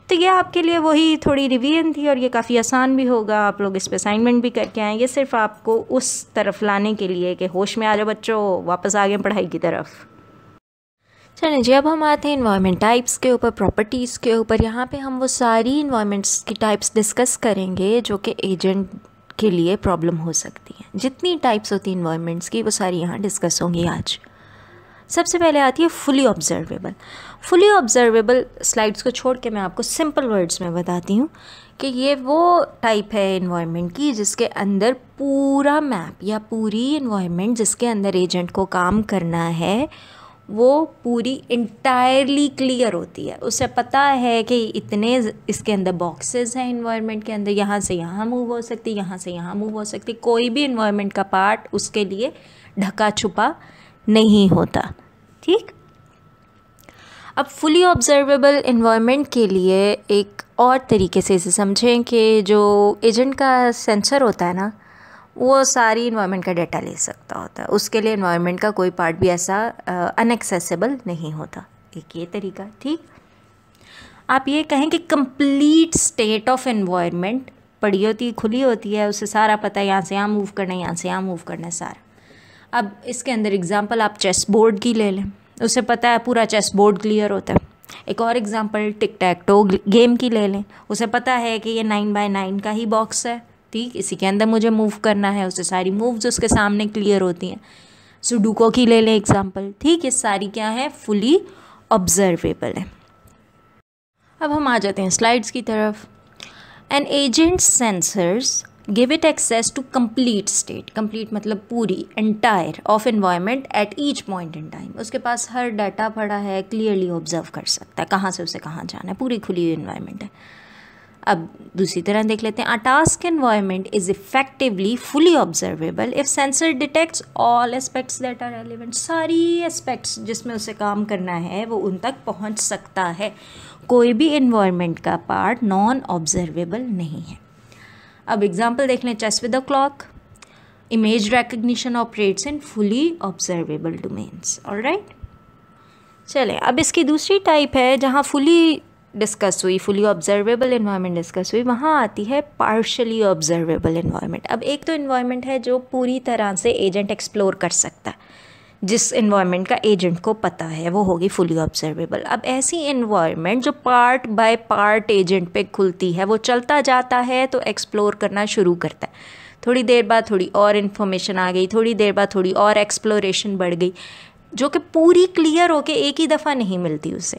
तो ये आपके लिए वही थोड़ी रिवीजन थी और ये काफ़ी आसान भी होगा आप लोग इस पर असाइनमेंट भी करके आएँगे सिर्फ आपको उस तरफ लाने के लिए कि होश में आ जाओ बच्चों वापस आ गए पढ़ाई की तरफ चलें जी अब हम आते हैं इन्वायरमेंट टाइप्स के ऊपर प्रॉपर्टीज़ के ऊपर यहाँ पे हम वो सारी इन्वायरमेंट्स की टाइप्स डिस्कस करेंगे जो कि एजेंट के लिए प्रॉब्लम हो सकती हैं जितनी टाइप्स होती हैं इन्वायरमेंट्स की वो सारी यहाँ डिस्कस होंगी आज सबसे पहले आती है fully observable fully observable slides को छोड़ के मैं आपको सिंपल वर्ड्स में बताती हूँ कि ये वो टाइप है इन्वायरमेंट की जिसके अंदर पूरा मैप या पूरी इन्वायरमेंट जिसके अंदर एजेंट को काम करना है वो पूरी इंटायरली क्लियर होती है उसे पता है कि इतने इसके अंदर बॉक्सेस हैं इन्वायरमेंट के अंदर यहाँ से यहाँ मूव हो सकती यहाँ से यहाँ मूव हो सकती कोई भी इन्वायरमेंट का पार्ट उसके लिए ढका छुपा नहीं होता ठीक अब फुली ऑब्जर्वेबल इन्वायरमेंट के लिए एक और तरीके से इसे समझें कि जो एजेंट का सेंसर होता है ना वो सारी इन्वायरमेंट का डाटा ले सकता होता है उसके लिए इन्वायरमेंट का कोई पार्ट भी ऐसा अनएक्सेसिबल नहीं होता एक ये तरीका ठीक आप ये कहें कि कंप्लीट स्टेट ऑफ इन्वायरमेंट पड़ी होती खुली होती है उसे सारा पता है यहाँ से यहाँ मूव करना है यहाँ से यहाँ मूव करना है सारा अब इसके अंदर एग्ज़ाम्पल आप चेस बोर्ड की ले लें उसे पता है पूरा चेस बोर्ड क्लियर होता है एक और example tic tac toe game की ले लें उसे पता है कि ये नाइन बाय नाइन का ही बॉक्स है ठीक इसी के अंदर मुझे मूव करना है उसे सारी मूव्स उसके सामने क्लियर होती हैं सुडूको की ले लें एग्ज़ाम्पल ठीक ये सारी क्या है फुली ऑब्जर्वेबल है अब हम आ जाते हैं स्लाइड्स की तरफ an agent sensors give it access to complete state complete मतलब पूरी entire of environment at each point in time उसके पास हर डाटा पड़ा है क्लियरली ऑब्जर्व कर सकता है कहाँ से उसे कहाँ जाना है पूरी खुली हुई इन्वायरमेंट है अब दूसरी तरह देख लेते हैं a task environment is effectively fully observable if sensor detects all aspects that are relevant सारी एस्पेक्ट्स जिसमें उसे काम करना है वो उन तक पहुंच सकता है कोई भी इन्वायरमेंट का पार्ट नॉन ऑब्जर्वेबल नहीं है अब एग्जाम्पल देख लें chess with a clock image recognition operates in fully observable domains और राइट चले अब इसकी दूसरी टाइप है जहाँ फुली डिस्कस हुई फुली ऑब्जर्वेबल इन्वायरमेंट डिस्कस हुई वहाँ आती है पार्शली ऑब्जर्वेबल इन्वायरमेंट अब एक तो इन्वायरमेंट है जो पूरी तरह से एजेंट एक्सप्लोर कर सकता है जिस इन्वायरमेंट का एजेंट को पता है वो होगी फुली ऑब्जर्वेबल अब ऐसी इन्वायरमेंट जो पार्ट बाय पार्ट एजेंट पे खुलती है वो चलता जाता है तो एक्सप्लोर करना शुरू करता है थोड़ी देर बाद थोड़ी और इन्फॉर्मेशन आ गई थोड़ी देर बाद थोड़ी और एक्सप्लोरेशन बढ़ गई जो कि पूरी क्लियर होके एक ही दफ़ा नहीं मिलती उसे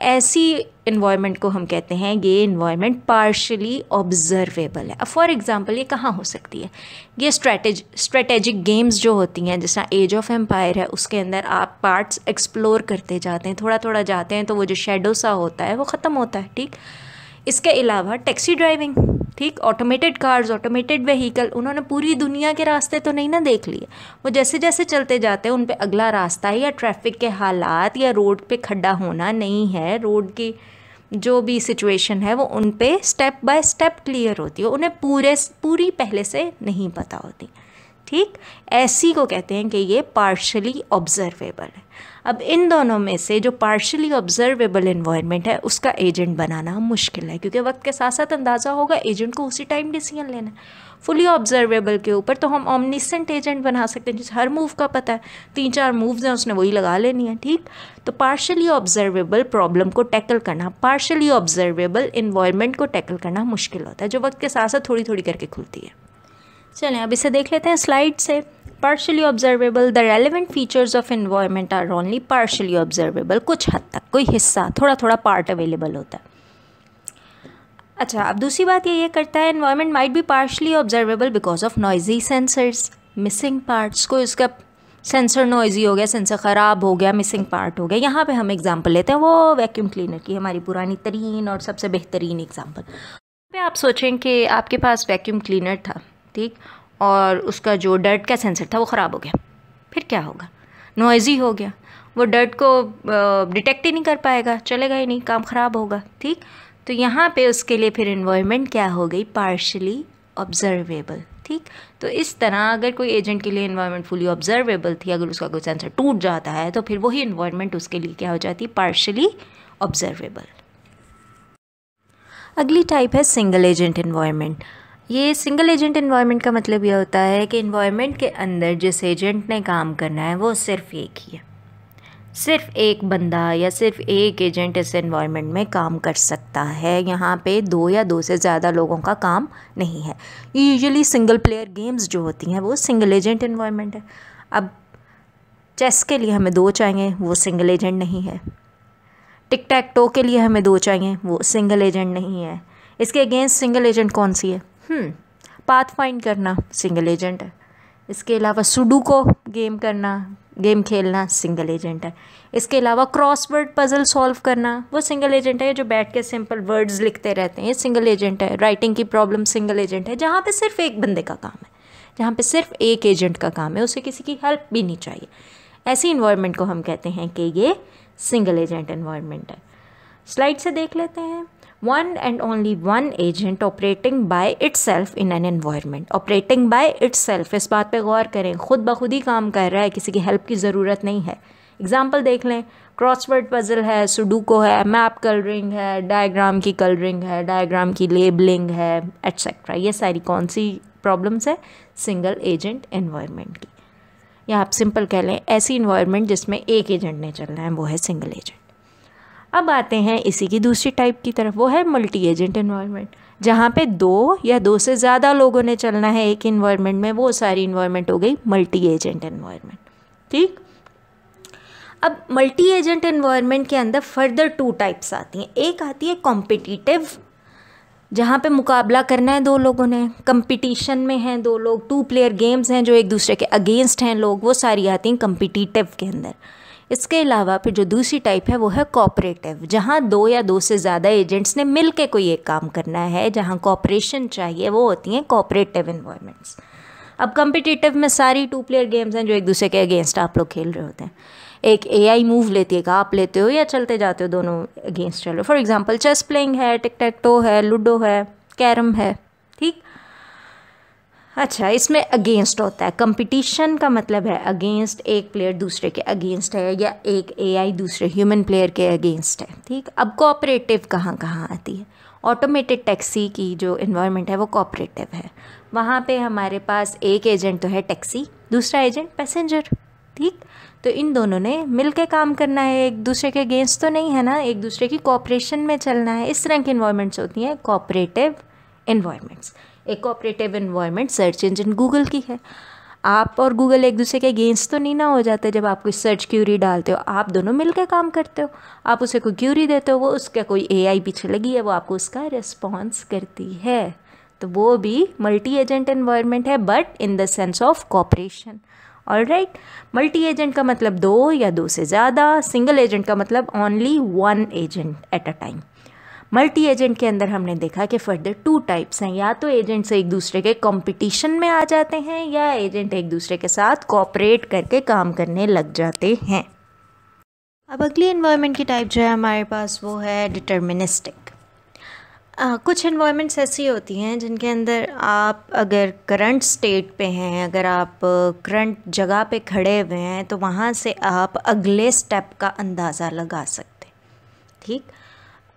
ऐसी इन्वायरमेंट को हम कहते हैं ये इन्वायरमेंट पार्शली ऑब्जर्वेबल है अब फॉर एग्ज़ाम्पल ये कहाँ हो सकती है ये स्ट्रेटेज स्ट्रेटेजिक गेम्स जो होती हैं जैसा एज ऑफ एम्पायर है उसके अंदर आप पार्ट्स एक्सप्लोर करते जाते हैं थोड़ा थोड़ा जाते हैं तो वो जो शेडो सा होता है वो ख़त्म होता है ठीक इसके अलावा टैक्सी ड्राइविंग ठीक ऑटोमेटेड कार्स ऑटोमेटेड व्हीकल उन्होंने पूरी दुनिया के रास्ते तो नहीं ना देख लिए वो जैसे जैसे चलते जाते हैं उन पर अगला रास्ता या ट्रैफिक के हालात या रोड पे खड्डा होना नहीं है रोड की जो भी सिचुएशन है वो उन पर स्टेप बाय स्टेप क्लियर होती है उन्हें पूरे पूरी पहले से नहीं पता होती ठीक ऐसी को कहते हैं कि ये पार्शली ऑब्जर्वेबल है अब इन दोनों में से जो पार्शली ऑब्जर्वेबल इन्वायरमेंट है उसका एजेंट बनाना मुश्किल है क्योंकि वक्त के साथ साथ अंदाज़ा होगा एजेंट को उसी टाइम डिसीजन लेना है फुली ऑब्जर्वेबल के ऊपर तो हम ऑमनीसेंट एजेंट बना सकते हैं जिससे हर मूव का पता है तीन चार मूव्स हैं उसने वही लगा लेनी है ठीक तो पार्शली ऑब्जर्वेबल प्रॉब्लम को टैकल करना पार्शली ऑब्जर्वेबल इन्वायरमेंट को टैकल करना मुश्किल होता है जो वक्त के साथ साथ थोड़ी थोड़ी करके खुलती है चलें अब इसे देख लेते हैं स्लाइड से partially observable the relevant features of environment are only partially observable कुछ हद तक कोई हिस्सा थोड़ा थोड़ा पार्ट अवेलेबल होता है अच्छा अब दूसरी बात ये ये करता है environment might be partially observable because of noisy sensors missing parts को इसका सेंसर नॉइजी हो गया सेंसर ख़राब हो गया मिसिंग पार्ट हो गया यहाँ पे हम एग्जांपल लेते हैं वो वैक्यूम क्लीनर की हमारी पुरानी तरीन और सबसे बेहतरीन एग्जांपल पे आप सोचें कि आपके पास वैक्यूम क्लीनर था ठीक और उसका जो डर्ट का सेंसर था वो ख़राब हो गया फिर क्या होगा नॉइज़ी हो गया वो डर्ट को डिटेक्ट ही नहीं कर पाएगा चलेगा ही नहीं काम ख़राब होगा ठीक तो यहाँ पे उसके लिए फिर इन्वायरमेंट क्या हो गई पार्शली ऑब्जर्वेबल ठीक तो इस तरह अगर कोई एजेंट के लिए इन्वायरमेंट फुली ऑब्जर्वेबल थी अगर उसका कोई सेंसर टूट जाता है तो फिर वही इन्वायरमेंट उसके लिए क्या हो जाती पार्शली ऑब्जर्वेबल अगली टाइप है सिंगल एजेंट इन्वायरमेंट ये सिंगल एजेंट इन्वायरमेंट का मतलब यह होता है कि इन्वायरमेंट के अंदर जिस एजेंट ने काम करना है वो सिर्फ एक ही है सिर्फ एक बंदा या सिर्फ एक एजेंट इस इन्वायरमेंट में काम कर सकता है यहाँ पे दो या दो से ज़्यादा लोगों का काम नहीं है यूजुअली सिंगल प्लेयर गेम्स जो होती हैं वो सिंगल एजेंट इन्वायरमेंट है अब चेस के लिए हमें दो चाहिए वो सिंगल एजेंट नहीं है टिक टैक टो के लिए हमें दो चाहिए वो सिंगल एजेंट नहीं है इसके अगेंस्ट सिंगल एजेंट कौन सी है पाथ हम्म, फाइंड करना सिंगल एजेंट है इसके अलावा सुडू को गेम करना गेम खेलना सिंगल एजेंट है इसके अलावा क्रॉसवर्ड पज़ल सॉल्व करना वो सिंगल एजेंट है जो बैठ के सिंपल वर्ड्स लिखते रहते हैं ये सिंगल एजेंट है राइटिंग की प्रॉब्लम सिंगल एजेंट है जहाँ पे सिर्फ एक बंदे का काम है जहाँ पे सिर्फ एक एजेंट का काम है उसे किसी की हेल्प भी नहीं चाहिए ऐसी इन्वायरमेंट को हम कहते हैं कि ये सिंगल एजेंट इन्वायरमेंट है स्लाइड से देख लेते हैं one and only one agent operating by itself in an environment operating by itself इस बात पे गौर करें खुद ब खुद ही काम कर रहा है किसी की हेल्प की ज़रूरत नहीं है एग्ज़ाम्पल देख लें क्रॉसवर्ड पजल है सुडूको है मैप कलरिंग है डायग्राम की कलरिंग है डायग्राम की लेबलिंग है एट्सेट्रा ये सारी कौन सी प्रॉब्लम्स है सिंगल एजेंट इन्वायरमेंट की या आप सिंपल कह लें ऐसी इन्वायरमेंट जिसमें एक एजेंट ने चलना है वो है सिंगल एजेंट अब आते हैं इसी की दूसरी टाइप की तरफ वो है मल्टी एजेंट इन्वायरमेंट जहाँ पे दो या दो से ज़्यादा लोगों ने चलना है एक इन्वायरमेंट में वो सारी इन्वायरमेंट हो गई मल्टी एजेंट इन्वायरमेंट ठीक अब मल्टी एजेंट इन्वायरमेंट के अंदर फर्दर टू टाइप्स आती हैं एक आती है कॉम्पिटिटिव जहाँ पे मुकाबला करना है दो लोगों ने कंपटीशन में हैं दो लोग टू प्लेयर गेम्स हैं जो एक दूसरे के अगेंस्ट हैं लोग वो सारी आती हैं कंपटीटिव के अंदर इसके अलावा फिर जो दूसरी टाइप है वो है कॉपरेटिव जहाँ दो या दो से ज़्यादा एजेंट्स ने मिल के कोई एक काम करना है जहाँ कॉपरेशन चाहिए वो होती हैं कॉपरेटिव इन्वायरमेंट्स अब कम्पिटिटिव में सारी टू प्लेयर गेम्स हैं जो एक दूसरे के अगेंस्ट आप लोग खेल रहे होते हैं एक ए आई मूव लेती है आप लेते हो या चलते जाते हो दोनों अगेंस्ट चलो फॉर एग्जाम्पल चेस प्लेइंग है टिक टैक टो है लूडो है कैरम है ठीक अच्छा इसमें अगेंस्ट होता है कंपटीशन का मतलब है अगेंस्ट एक प्लेयर दूसरे के अगेंस्ट है या एक एआई दूसरे ह्यूमन प्लेयर के अगेंस्ट है ठीक अब कोऑपरेटिव कहाँ कहाँ आती है ऑटोमेटेड टैक्सी की जो इन्वायरमेंट है वो कोऑपरेटिव है वहाँ पे हमारे पास एक एजेंट तो है टैक्सी दूसरा एजेंट पैसेंजर ठीक तो इन दोनों ने मिल के काम करना है एक दूसरे के अगेंस्ट तो नहीं है ना एक दूसरे की कॉपरेशन में चलना है इस तरह की इन्वायरमेंट्स होती हैं कॉपरेटिव इन्वायरमेंट्स एक operative environment search engine Google की है आप और गूगल एक दूसरे के अगेंस्ट तो नहीं ना हो जाते जब आप कोई सर्च क्यूरी डालते हो आप दोनों मिलकर काम करते हो आप उसे कोई क्यूरी देते हो वो उसका कोई आई पीछे लगी है वो आपको उसका रिस्पॉन्स करती है तो वो भी मल्टी एजेंट इन्वायरमेंट है but in the sense of cooperation all right multi agent का मतलब दो या दो से ज़्यादा सिंगल एजेंट का मतलब only one agent at a time multi agent के अंदर हमने देखा कि फर्दर टू टाइप्स हैं या तो एजेंट्स एक दूसरे के कंपटीशन में आ जाते हैं या एजेंट एक दूसरे के साथ कॉपरेट करके काम करने लग जाते हैं अब अगली इन्वायरमेंट की टाइप जो है हमारे पास वो है डिटर्मिनिस्टिक आ, कुछ इन्वायरमेंट्स ऐसी होती हैं जिनके अंदर आप अगर करंट स्टेट पे हैं अगर आप करंट जगह पे खड़े हुए हैं तो वहाँ से आप अगले स्टेप का अंदाज़ा लगा सकते ठीक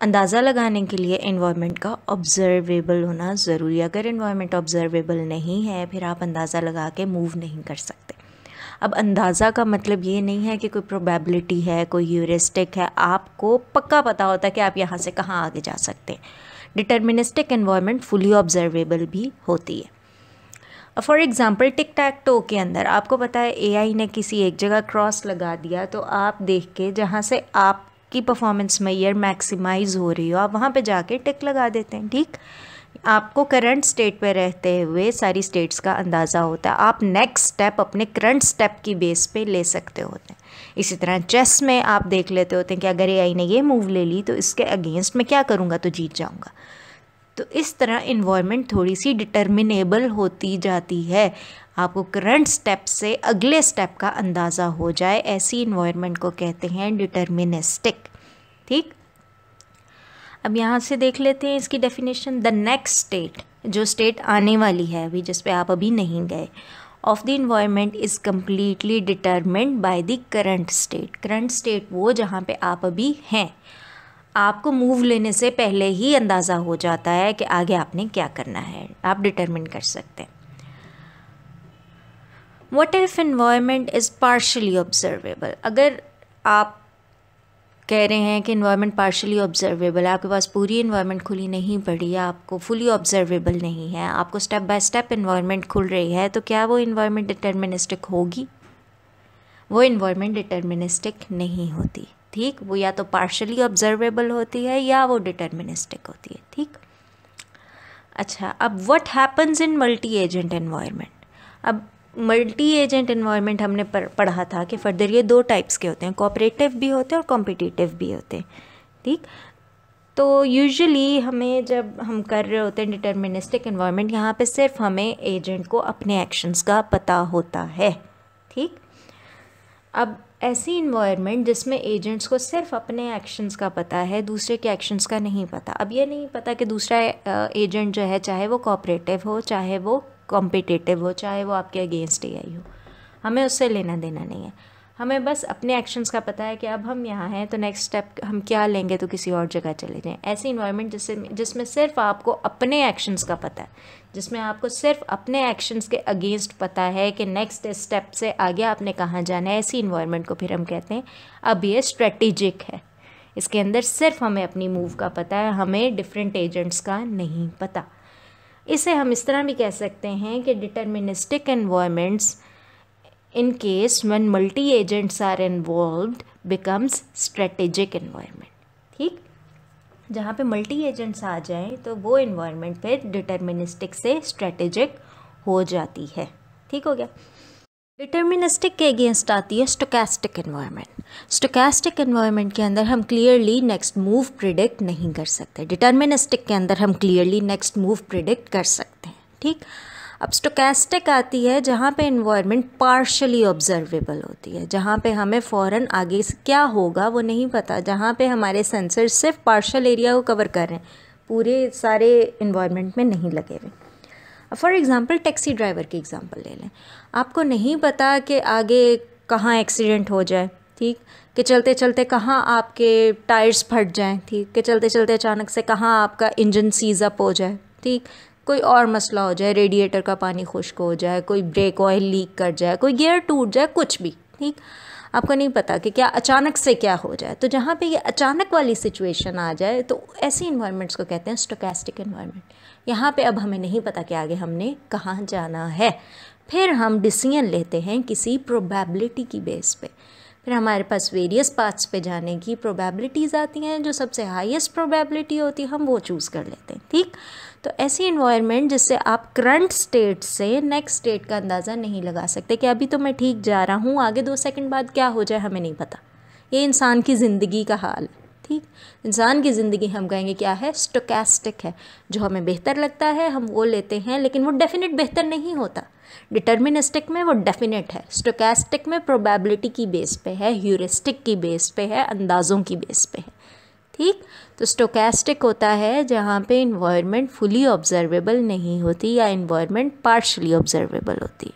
अंदाज़ा लगाने के लिए इन्वायरमेंट का ऑब्जर्वेबल होना ज़रूरी है अगर इन्वायरमेंट ऑब्जर्वेबल नहीं है फिर आप अंदाज़ा लगा के मूव नहीं कर सकते अब अंदाज़ा का मतलब ये नहीं है कि कोई प्रोबेबिलिटी है कोई यूरिस्टिक है आपको पक्का पता होता है कि आप यहाँ से कहाँ आगे जा सकते हैं डिटर्मिनिस्टिक इन्वायरमेंट फुली ऑब्जर्वेबल भी होती है for example tic tac toe के अंदर आपको पता है आई ने किसी एक जगह क्रॉस लगा दिया तो आप देख के जहाँ से आप आपकी परफॉर्मेंस मैयर मैक्सिमाइज हो रही हो आप वहाँ पे जाके टिक लगा देते हैं ठीक आपको करंट स्टेट पे रहते हुए सारी स्टेट्स का अंदाज़ा होता है आप नेक्स्ट स्टेप अपने करंट स्टेप की बेस पे ले सकते होते हैं इसी तरह चेस में आप देख लेते होते हैं कि अगर ए ने ये मूव ले ली तो इसके अगेंस्ट मैं क्या करूँगा तो जीत जाऊँगा तो इस तरह इन्वायरमेंट थोड़ी सी डिटर्मिनेबल होती जाती है आपको करंट स्टेप से अगले स्टेप का अंदाज़ा हो जाए ऐसी इन्वायरमेंट को कहते हैं डिटर्मिनिस्टिक ठीक अब यहाँ से देख लेते हैं इसकी डेफिनेशन द नेक्स्ट स्टेट जो स्टेट आने वाली है अभी जिस पे आप अभी नहीं गए of the environment is completely determined by the current state current state वो जहाँ पे आप अभी हैं आपको मूव लेने से पहले ही अंदाज़ा हो जाता है कि आगे आपने क्या करना है आप डिटरमिन कर सकते हैं what if environment is partially observable अगर आप कह रहे हैं कि इन्वायरमेंट पार्शली ऑब्जर्वेबल है आपके पास पूरी इन्वायरमेंट खुली नहीं पड़ी है आपको फुली ऑब्जर्वेबल नहीं है आपको स्टेप बाय स्टेप इन्वायरमेंट खुल रही है तो क्या वो इन्वायरमेंट डिटर्मिनिस्टिक होगी वो इन्वायरमेंट डिटर्मिनिस्टिक नहीं होती ठीक वो या तो पार्शली ऑब्जर्वेबल होती है या वो डिटर्मिनिस्टिक होती है ठीक अच्छा अब what happens in multi agent environment अब मल्टी एजेंट इन्वायरमेंट हमने पढ़ा था कि फर्दर ये दो टाइप्स के होते हैं कोऑपरेटिव भी होते हैं और कॉम्पिटिटिव भी होते हैं ठीक तो यूजुअली हमें जब हम कर रहे होते हैं डिटर्मिनिस्टिक एनवायरनमेंट यहाँ पे सिर्फ हमें एजेंट को अपने एक्शंस का पता होता है ठीक अब ऐसी इन्वायरमेंट जिसमें एजेंट्स को सिर्फ अपने एक्शंस का पता है दूसरे के एक्शंस का नहीं पता अब ये नहीं पता कि दूसरा एजेंट जो है चाहे वो कॉपरेटिव हो चाहे वो कॉम्पिटिटिव हो चाहे वो आपके अगेंस्ट ही आई हो हमें उससे लेना देना नहीं है हमें बस अपने एक्शंस का पता है कि अब हम यहाँ हैं तो नेक्स्ट स्टेप हम क्या लेंगे तो किसी और जगह चले जाएँ ऐसी इन्वायरमेंट जिससे जिसमें सिर्फ आपको अपने एक्शंस का पता है जिसमें आपको सिर्फ अपने एक्शंस के अगेंस्ट पता है कि नेक्स्ट स्टेप से आगे आपने कहाँ जाना है ऐसी इन्वायरमेंट को फिर हम कहते हैं अब ये स्ट्रेटिजिक है इसके अंदर सिर्फ हमें अपनी मूव का पता है हमें डिफरेंट एजेंट्स का नहीं पता इसे हम इस तरह भी कह सकते हैं कि deterministic environments in case when multi agents are involved becomes strategic environment ठीक जहाँ पे मल्टी एजेंट्स आ जाए तो वो इन्वायरमेंट फिर डिटर्मिनिस्टिक से स्ट्रेटेजिक हो जाती है ठीक हो गया डिटर्मिनिस्टिक के अगेंस्ट आती है स्टोकेस्टिक इन्वायरमेंट स्टोकेस्टिक इन्वायरमेंट के अंदर हम क्लियरली नेक्स्ट मूव प्रिडिक्ट नहीं कर सकते डिटर्मिनिस्टिक के अंदर हम क्लियरली नेक्स्ट मूव प्रिडिक्ट कर सकते हैं ठीक अब स्टोकेस्टिक आती है जहाँ पे इन्वायरमेंट पार्शली ऑब्जर्वेबल होती है जहाँ पे हमें फ़ौर आगे क्या होगा वो नहीं पता जहाँ पे हमारे सेंसर सिर्फ पार्शल एरिया को कवर कर रहे हैं पूरे सारे इन्वायरमेंट में नहीं लगे हुए फॉर एग्ज़ाम्पल टैक्सी ड्राइवर की एग्ज़ाम्पल ले लें आपको नहीं पता कि आगे कहाँ एक्सीडेंट हो जाए ठीक कि चलते चलते कहाँ आपके टायर्स फट जाएँ ठीक कि चलते चलते अचानक से कहाँ आपका इंजन सीज़ अप हो जाए ठीक कोई और मसला हो जाए रेडिएटर का पानी खुश्क हो जाए कोई ब्रेक ऑयल लीक कर जाए कोई गियर टूट जाए कुछ भी ठीक आपको नहीं पता कि क्या अचानक से क्या हो जाए तो जहाँ पे ये अचानक वाली सिचुएशन आ जाए तो ऐसी इन्वायरमेंट्स को कहते हैं स्टोकेस्टिक इन्वायरमेंट यहाँ पे अब हमें नहीं पता कि आगे हमने कहाँ जाना है फिर हम डिसीजन लेते हैं किसी प्रोबेबिलिटी की बेस पे फिर हमारे पास वेरियस पाथ्स पे जाने की प्रोबेबिलिटीज़ आती हैं जो सबसे हाईएस्ट प्रोबेबिलिटी होती है हम वो चूज़ कर लेते हैं ठीक तो ऐसी इन्वायरमेंट जिससे आप करंट स्टेट से नेक्स्ट स्टेट का अंदाज़ा नहीं लगा सकते कि अभी तो मैं ठीक जा रहा हूँ आगे दो सेकंड बाद क्या हो जाए हमें नहीं पता ये इंसान की ज़िंदगी का हाल है ठीक इंसान की ज़िंदगी हम कहेंगे क्या है स्टोकेस्टिक है जो हमें बेहतर लगता है हम वो लेते हैं लेकिन वो डेफिनेट बेहतर नहीं होता डिटर्मिनिस्टिक में वो डेफिनेट है स्टोकेस्टिक में प्रोबेबिलिटी की बेस पे है ह्यूरिस्टिक की बेस पे है अंदाज़ों की बेस पे है ठीक तो स्टोकेस्टिक होता है जहाँ पे इन्वायरमेंट फुली ऑब्जर्वेबल नहीं होती या इन्वायरमेंट पार्शली ऑब्जर्वेबल होती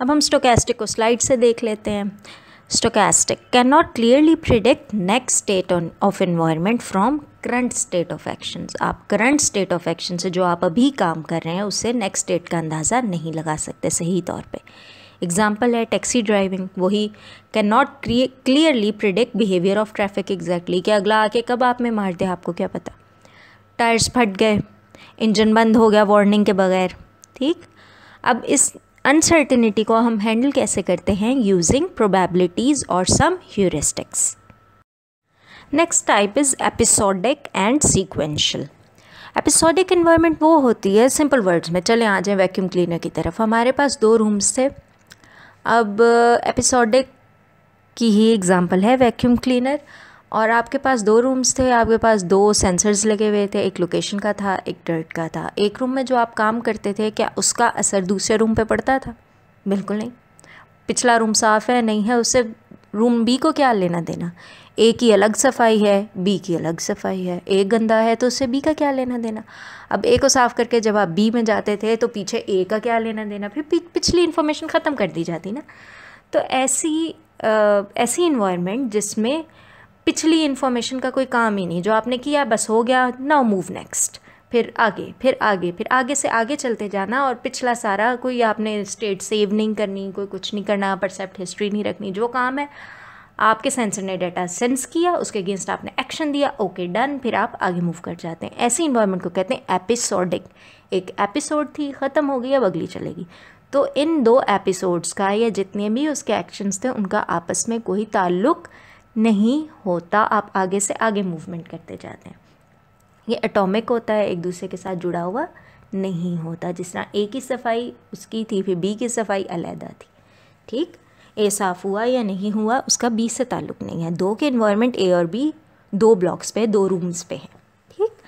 अब हम स्टोकेस्टिक को स्लाइड से देख लेते हैं stochastic can not clearly predict next state of environment from current state of action आप करंट स्टेट ऑफ एक्शन से जो आप अभी काम कर रहे हैं उससे नेक्स्ट स्टेट का अंदाज़ा नहीं लगा सकते सही तौर पर एग्जाम्पल है टैक्सी ड्राइविंग वही can not clearly predict behaviour of traffic exactly कि अगला आके कब आप में मार दे आपको क्या पता टायर्स फट गए इंजन बंद हो गया वार्निंग के बगैर ठीक अब इस अनसर्टिनिटी को हम हैंडल कैसे करते हैं यूजिंग प्रोबेबिलिटीज़ और some heuristics next type is episodic and sequential episodic environment वो होती है सिंपल वर्ड्स में चले आ जाएं वैक्यूम क्लीनर की तरफ हमारे पास दो रूम्स थे अब एपिसोडिक uh, की ही एग्ज़ाम्पल है वैक्यूम क्लीनर और आपके पास दो रूम्स थे आपके पास दो सेंसर्स लगे हुए थे एक लोकेशन का था एक डर्ट का था एक रूम में जो आप काम करते थे क्या उसका असर दूसरे रूम पे पड़ता था बिल्कुल नहीं पिछला रूम साफ़ है नहीं है उससे रूम बी को क्या लेना देना ए की अलग सफाई है बी की अलग सफाई है ए गंदा है तो उससे बी का क्या लेना देना अब ए को साफ़ करके जब आप बी में जाते थे तो पीछे ए का क्या लेना देना फिर पिछली इन्फॉर्मेशन ख़त्म कर दी जाती ना तो ऐसी आ, ऐसी इन्वायरमेंट जिसमें पिछली इन्फॉर्मेशन का कोई काम ही नहीं जो आपने किया बस हो गया नाउ मूव नेक्स्ट फिर आगे फिर आगे फिर आगे से आगे चलते जाना और पिछला सारा कोई आपने स्टेट सेव नहीं करनी कोई कुछ नहीं करना परसेप्ट हिस्ट्री नहीं रखनी जो काम है आपके सेंसर ने डाटा सेंस किया उसके अगेंस्ट आपने एक्शन दिया ओके डन फिर आप आगे मूव कर जाते हैं ऐसे इन्वायरमेंट को कहते हैं एपिसोडिक एक एपिसोड थी ख़त्म हो गई अब अगली चलेगी तो इन दो एपिसोड्स का या जितने भी उसके एक्शंस थे उनका आपस में कोई ताल्लुक नहीं होता आप आगे से आगे मूवमेंट करते जाते हैं ये एटॉमिक होता है एक दूसरे के साथ जुड़ा हुआ नहीं होता जिस तरह ए की सफाई उसकी थी फिर बी की सफाई अलहदा थी ठीक ए साफ़ हुआ या नहीं हुआ उसका बी से ताल्लुक़ नहीं है दो के इन्वायरमेंट ए और बी दो ब्लॉक्स पे दो रूम्स पे हैं ठीक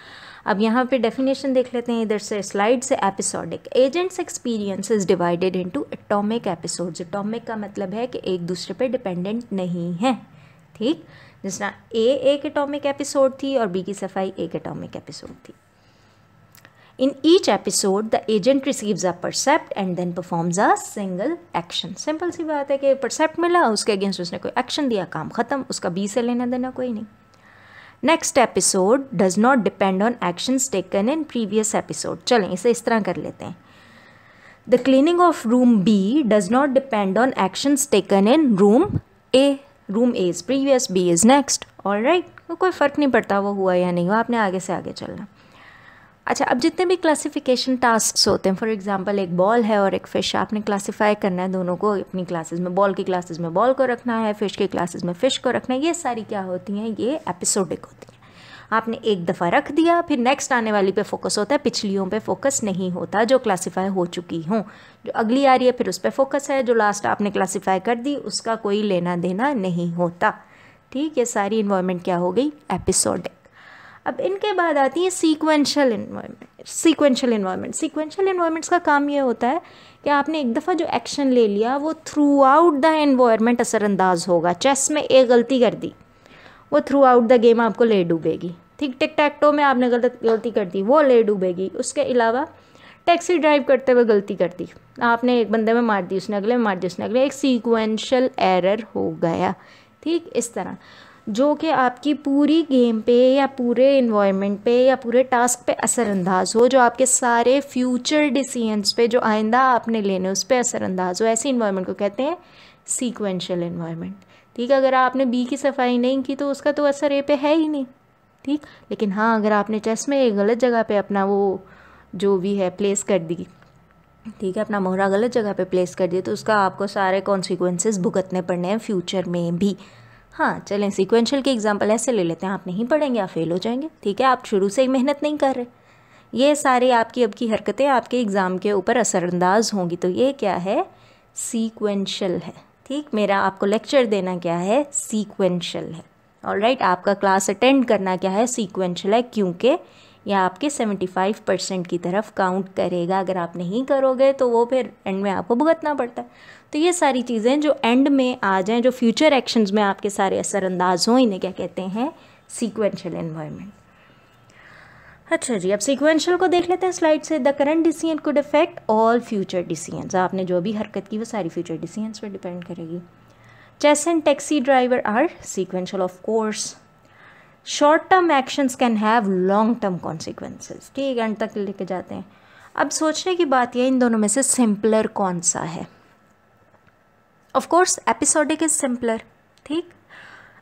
अब यहाँ पे डेफिनेशन देख लेते हैं इधर से स्लाइड से episodic agents experience is divided into atomic episodes atomic का मतलब है कि एक दूसरे पे डिपेंडेंट नहीं है ठीक जिस ए एक एटॉमिक एपिसोड थी और बी की सफाई एक एटॉमिक एपिसोड थी In each episode, the agent receives a percept and then performs a single action. Simple सी बात है कि percept मिला उसके अगेंस्ट उसने कोई action दिया काम ख़त्म उसका बी से लेना देना कोई नहीं next episode does not depend on actions taken in previous episode चलें इसे इस तरह कर लेते हैं the cleaning of room B does not depend on actions taken in room A room A is previous B is next all right कोई फ़र्क नहीं पड़ता वो हुआ या नहीं हुआ आपने आगे से आगे चलना अच्छा अब जितने भी क्लासिफिकेशन टास्क होते हैं फॉर एग्ज़ाम्पल एक बॉल है और एक फ़िश आपने क्लासीफाई करना है दोनों को अपनी क्लासेज में बॉल की क्लासेज में बॉल को रखना है फ़िश की क्लासेज में फ़िश को रखना है ये सारी क्या होती हैं ये एपिसोडिक होती हैं आपने एक दफ़ा रख दिया फिर नेक्स्ट आने वाली पे फोकस होता है पिछलियों पे फोकस नहीं होता जो क्लासिफाई हो चुकी हूँ जो अगली आ रही है फिर उस पर फोकस है जो लास्ट आपने क्लासिफाई कर दी उसका कोई लेना देना नहीं होता ठीक ये सारी इन्वायरमेंट क्या हो गई एपिसोडिक अब इनके बाद आती है sequential environment sequential environment sequential environments का काम ये होता है कि आपने एक दफ़ा जो एक्शन ले लिया वो थ्रू आउट द इन्वायरमेंट असरअंदाज होगा चेस में एक गलती कर दी वो थ्रू आउट द गेम आपको ले डूबेगी ठीक टिक टैक्टो में आपने गलत गलती कर दी वो ले डूबेगी उसके अलावा टैक्सी ड्राइव करते हुए गलती कर दी आपने एक बंदे में मार दी उसने अगले में मार दी उसने अगले एक सीक्वेंशल एरर हो गया ठीक इस तरह जो कि आपकी पूरी गेम पे या पूरे इन्वायरमेंट पे या पूरे टास्क पे असरअंदाज हो जो आपके सारे फ्यूचर डिसीजंस पे जो आइंदा आपने लेने उस पर असरअंदाज हो ऐसी इन्वायरमेंट को कहते हैं सीक्वेंशियल इन्वायरमेंट ठीक है अगर आपने बी की सफाई नहीं की तो उसका तो असर ए पे है ही नहीं ठीक लेकिन हाँ अगर आपने चेस में गलत जगह पे अपना वो जो भी है प्लेस कर दी ठीक है अपना मोहरा गलत जगह पे प्लेस कर दिया तो उसका आपको सारे कॉन्सिक्वेंसेस भुगतने पड़ने हैं फ्यूचर में भी हाँ चलें सिक्वेंशल के एग्जाम्पल ऐसे ले लेते हैं आप नहीं पढ़ेंगे आप फेल हो जाएंगे ठीक है आप शुरू से ही मेहनत नहीं कर रहे ये सारे आपकी अब की हरकतें आपके एग्ज़ाम के ऊपर असरअंदाज होंगी तो ये क्या है सीक्वेंशल है ठीक मेरा आपको लेक्चर देना क्या है सीक्वेंशल है ऑल राइट right, आपका क्लास अटेंड करना क्या है सीक्वेंशल है क्योंकि यह आपके सेवेंटी फाइव परसेंट की तरफ काउंट करेगा अगर आप नहीं करोगे तो वो फिर एंड में आपको भुगतना पड़ता है तो ये सारी चीज़ें जो एंड में आ जाएँ जो फ्यूचर एक्शंस में आपके सारे असरअंदाज हों इन्हें क्या कहते हैं सीक्वेंशियल इन्वायरमेंट अच्छा जी अब सीक्वेंशियल को देख लेते हैं स्लाइड से the current decision could affect all future decisions आपने जो भी हरकत की वो सारी फ्यूचर डिसीजंस पर डिपेंड करेगी chess and taxi driver are sequential of course short term actions can have long term consequences ठीक एंड तक लेके जाते हैं अब सोचने की बात यह इन दोनों में से सिंपलर कौन सा है of course episodic is simpler ठीक